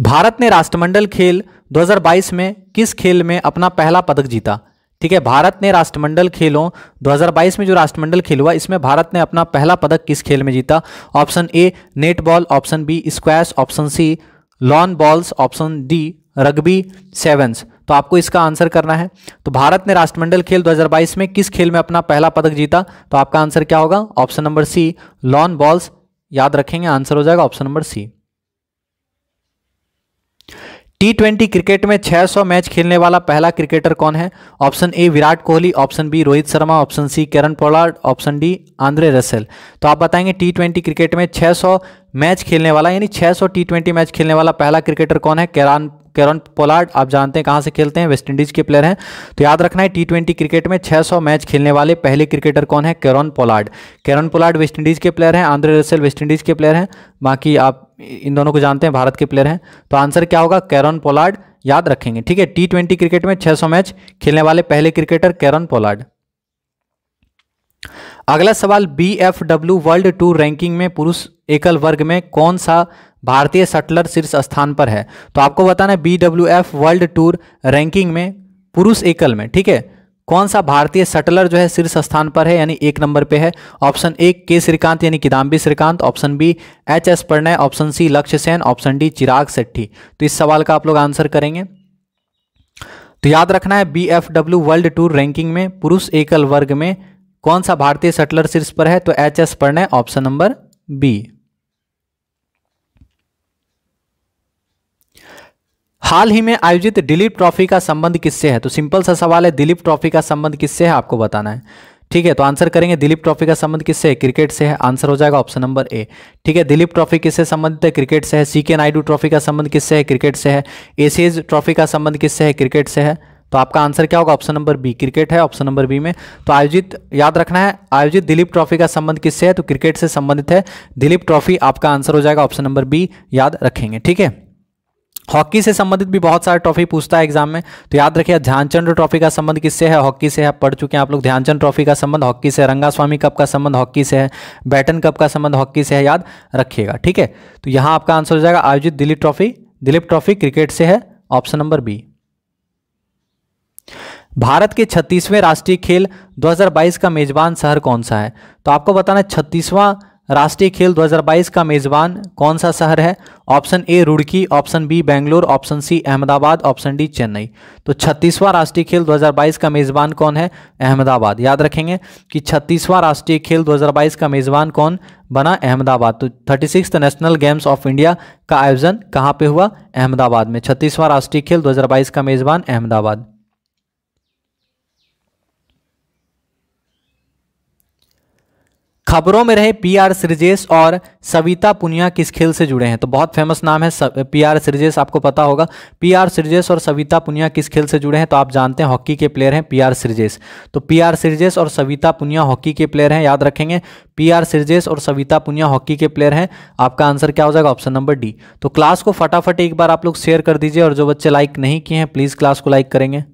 भारत ने राष्ट्रमंडल खेल 2022 में किस खेल में अपना पहला पदक जीता ठीक है भारत ने राष्ट्रमंडल खेलों 2022 में जो राष्ट्रमंडल खेल हुआ इसमें भारत ने अपना पहला पदक किस खेल में जीता option A net ball option B squash option C lawn bowls option D rugby sevens तो आपको इसका आंसर करना है तो भारत ने राष्ट्रमंडल खेल 2022 में किस खेल में अपना पहला पदक जीता तो आपका आंसर क्या होगा option number C lawn bowls याद रखेंगे आंसर हो जाएगा option number C T twenty cricket में 600 मैच खेलने वाला पहला क्रिकेटर कौन है option A Virat Kohli option B Rohit Sharma option C Kieron Pollard option D Andre Russell तो आप बताएंगे टी ट्वेंटी क्रिकेट में 600 मैच खेलने वाला यानी 600 टी ट्वेंटी मैच खेलने वाला पहला क्रिकेटर कौन है कैरन पोलार्ड आप जानते हैं कहाँ से खेलते हैं वेस्ट इंडीज़ के प्लेयर हैं तो याद रखना है टी क्रिकेट में 600 मैच खेलने वाले पहले क्रिकेटर कौन है Kieron Pollard Kieron Pollard West Indies के प्लेयर हैं आंध्र रसल वेस्ट इंडीज़ के प्लेयर हैं बाकी आप इन दोनों को जानते हैं भारत के प्लेयर हैं तो आंसर क्या होगा कैरन पोलार्ड याद रखेंगे ठीक है टी क्रिकेट में छः मैच खेलने वाले पहले क्रिकेटर कैरन पोलार्ड अगला सवाल B F W world tour ranking में पुरुष एकल वर्ग में कौन सा भारतीय सटलर शीर्ष स्थान पर है तो आपको बताना है बी वर्ल्ड टूर रैंकिंग में पुरुष एकल में ठीक है कौन सा भारतीय सटलर जो है शीर्ष स्थान पर है यानी एक नंबर पे है ऑप्शन ए के श्रीकांत यानी Kidambi Srikanth option B H S Prannoy option C Lakshya Sen option D Chirag Shetty तो इस सवाल का आप लोग आंसर करेंगे तो याद रखना है B F W world tour ranking में पुरुष एकल वर्ग में कौन सा भारतीय सटलर शीर्ष पर है तो H S Prannoy option number B हाल ही में आयोजित दिलीप ट्रॉफी का संबंध किससे है तो सिंपल सा सवाल है दिलीप ट्रॉफी का संबंध किससे है आपको बताना है ठीक है तो आंसर करेंगे दिलीप ट्रॉफी का संबंध किससे है क्रिकेट से है आंसर हो जाएगा ऑप्शन नंबर ए ठीक है दिलीप ट्रॉफी किससे संबंधित है क्रिकेट से है सी के नायडू ट्रॉफी का संबंध किससे है क्रिकेट से है एसीज ट्रॉफी का संबंध किससे है क्रिकेट से है तो आपका आंसर क्या होगा ऑप्शन नंबर बी क्रिकेट है ऑप्शन नंबर बी में तो आयोजित याद रखना है आयोजित दिलीप ट्रॉफी का संबंध किससे है तो क्रिकेट से संबंधित है दिलीप ट्रॉफी आपका आंसर हो जाएगा ऑप्शन नंबर बी याद रखेंगे ठीक है हॉकी से संबंधित भी बहुत सारे ट्रॉफी पूछता है एग्जाम में तो याद रखिए ध्यानचंद ट्रॉफी का संबंध किससे है हॉकी से है पढ़ चुके हैं आप लोग ध्यानचंद ट्रॉफी का संबंध हॉकी से रंगा स्वामी कप का संबंध हॉकी से है बैटन कप का संबंध हॉकी से है याद रखिएगा ठीक है तो यहाँ आपका आंसर हो जाएगा आयोजित Duleep trophy Duleep trophy cricket से है ऑप्शन नंबर बी भारत के छत्तीसवें राष्ट्रीय खेल 2022 का मेजबान शहर कौन सा है तो आपको बताना है छत्तीसवां राष्ट्रीय खेल 2022 का मेजबान कौन सा शहर है option A Roorkee option B Bangalore option C Ahmedabad option D Chennai तो छत्तीसवां राष्ट्रीय खेल 2022 का मेजबान कौन है अहमदाबाद याद रखेंगे कि छत्तीसवां राष्ट्रीय खेल 2022 का मेजबान कौन बना अहमदाबाद तो thirty national games of India का आयोजन कहाँ पे हुआ अहमदाबाद में छत्तीसवां राष्ट्रीय खेल दो का मेजबान अहमदाबाद खबरों में रहे पी आर सृजेश और सविता पुनिया किस खेल से जुड़े हैं तो बहुत फेमस नाम है पी आर सृजेश आपको पता होगा पी आर सृजेश और सविता पुनिया किस खेल से जुड़े हैं तो आप जानते हैं हॉकी के प्लेयर हैं पी आर सृजेश तो पी आर सृजेश और सविता पुनिया हॉकी के प्लेयर हैं याद रखेंगे पी आर सृजेश और सविता पुनिया हॉकी के प्लेयर हैं आपका आंसर क्या हो जाएगा ऑप्शन नंबर डी तो क्लास को फटाफट एक बार आप लोग शेयर कर दीजिए और जो बच्चे लाइक नहीं किए हैं प्लीज़ क्लास को लाइक करेंगे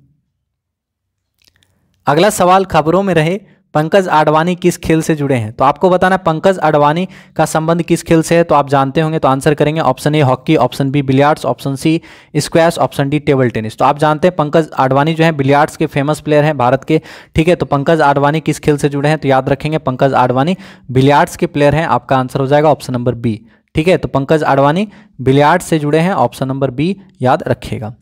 अगला सवाल खबरों में रहे पंकज आडवाणी किस खेल से जुड़े हैं तो आपको बताना है पंकज आडवाणी का संबंध किस खेल से है तो आप जानते होंगे तो आंसर करेंगे option A hockey option B billiards option C squash option D table tennis तो आप जानते हैं पंकज आडवाणी जो है बिलियार्ड्स के फेमस प्लेयर हैं भारत के ठीक है तो पंकज आडवाणी किस खेल से जुड़े हैं तो याद रखेंगे पंकज आडवाणी बिलियार्ड्स के प्लेयर हैं आपका आंसर हो जाएगा ऑप्शन नंबर बी ठीक है तो पंकज आडवाणी बिलियार्ड से जुड़े हैं ऑप्शन नंबर बी याद रखेगा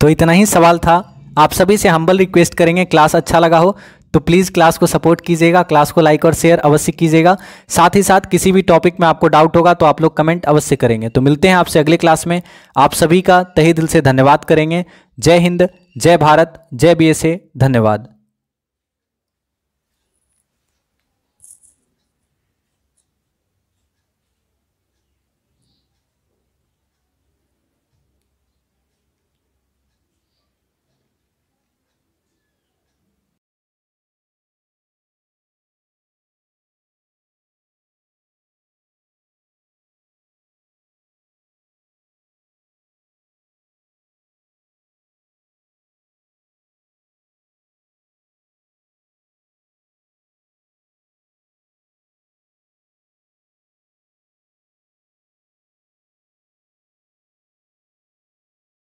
तो इतना ही सवाल था आप सभी से हम्बल रिक्वेस्ट करेंगे क्लास अच्छा लगा हो तो प्लीज़ क्लास को सपोर्ट कीजिएगा क्लास को लाइक और शेयर अवश्य कीजिएगा साथ ही साथ किसी भी टॉपिक में आपको डाउट होगा तो आप लोग कमेंट अवश्य करेंगे तो मिलते हैं आपसे अगले क्लास में आप सभी का तहे दिल से धन्यवाद करेंगे जय हिंद जय भारत जय बी धन्यवाद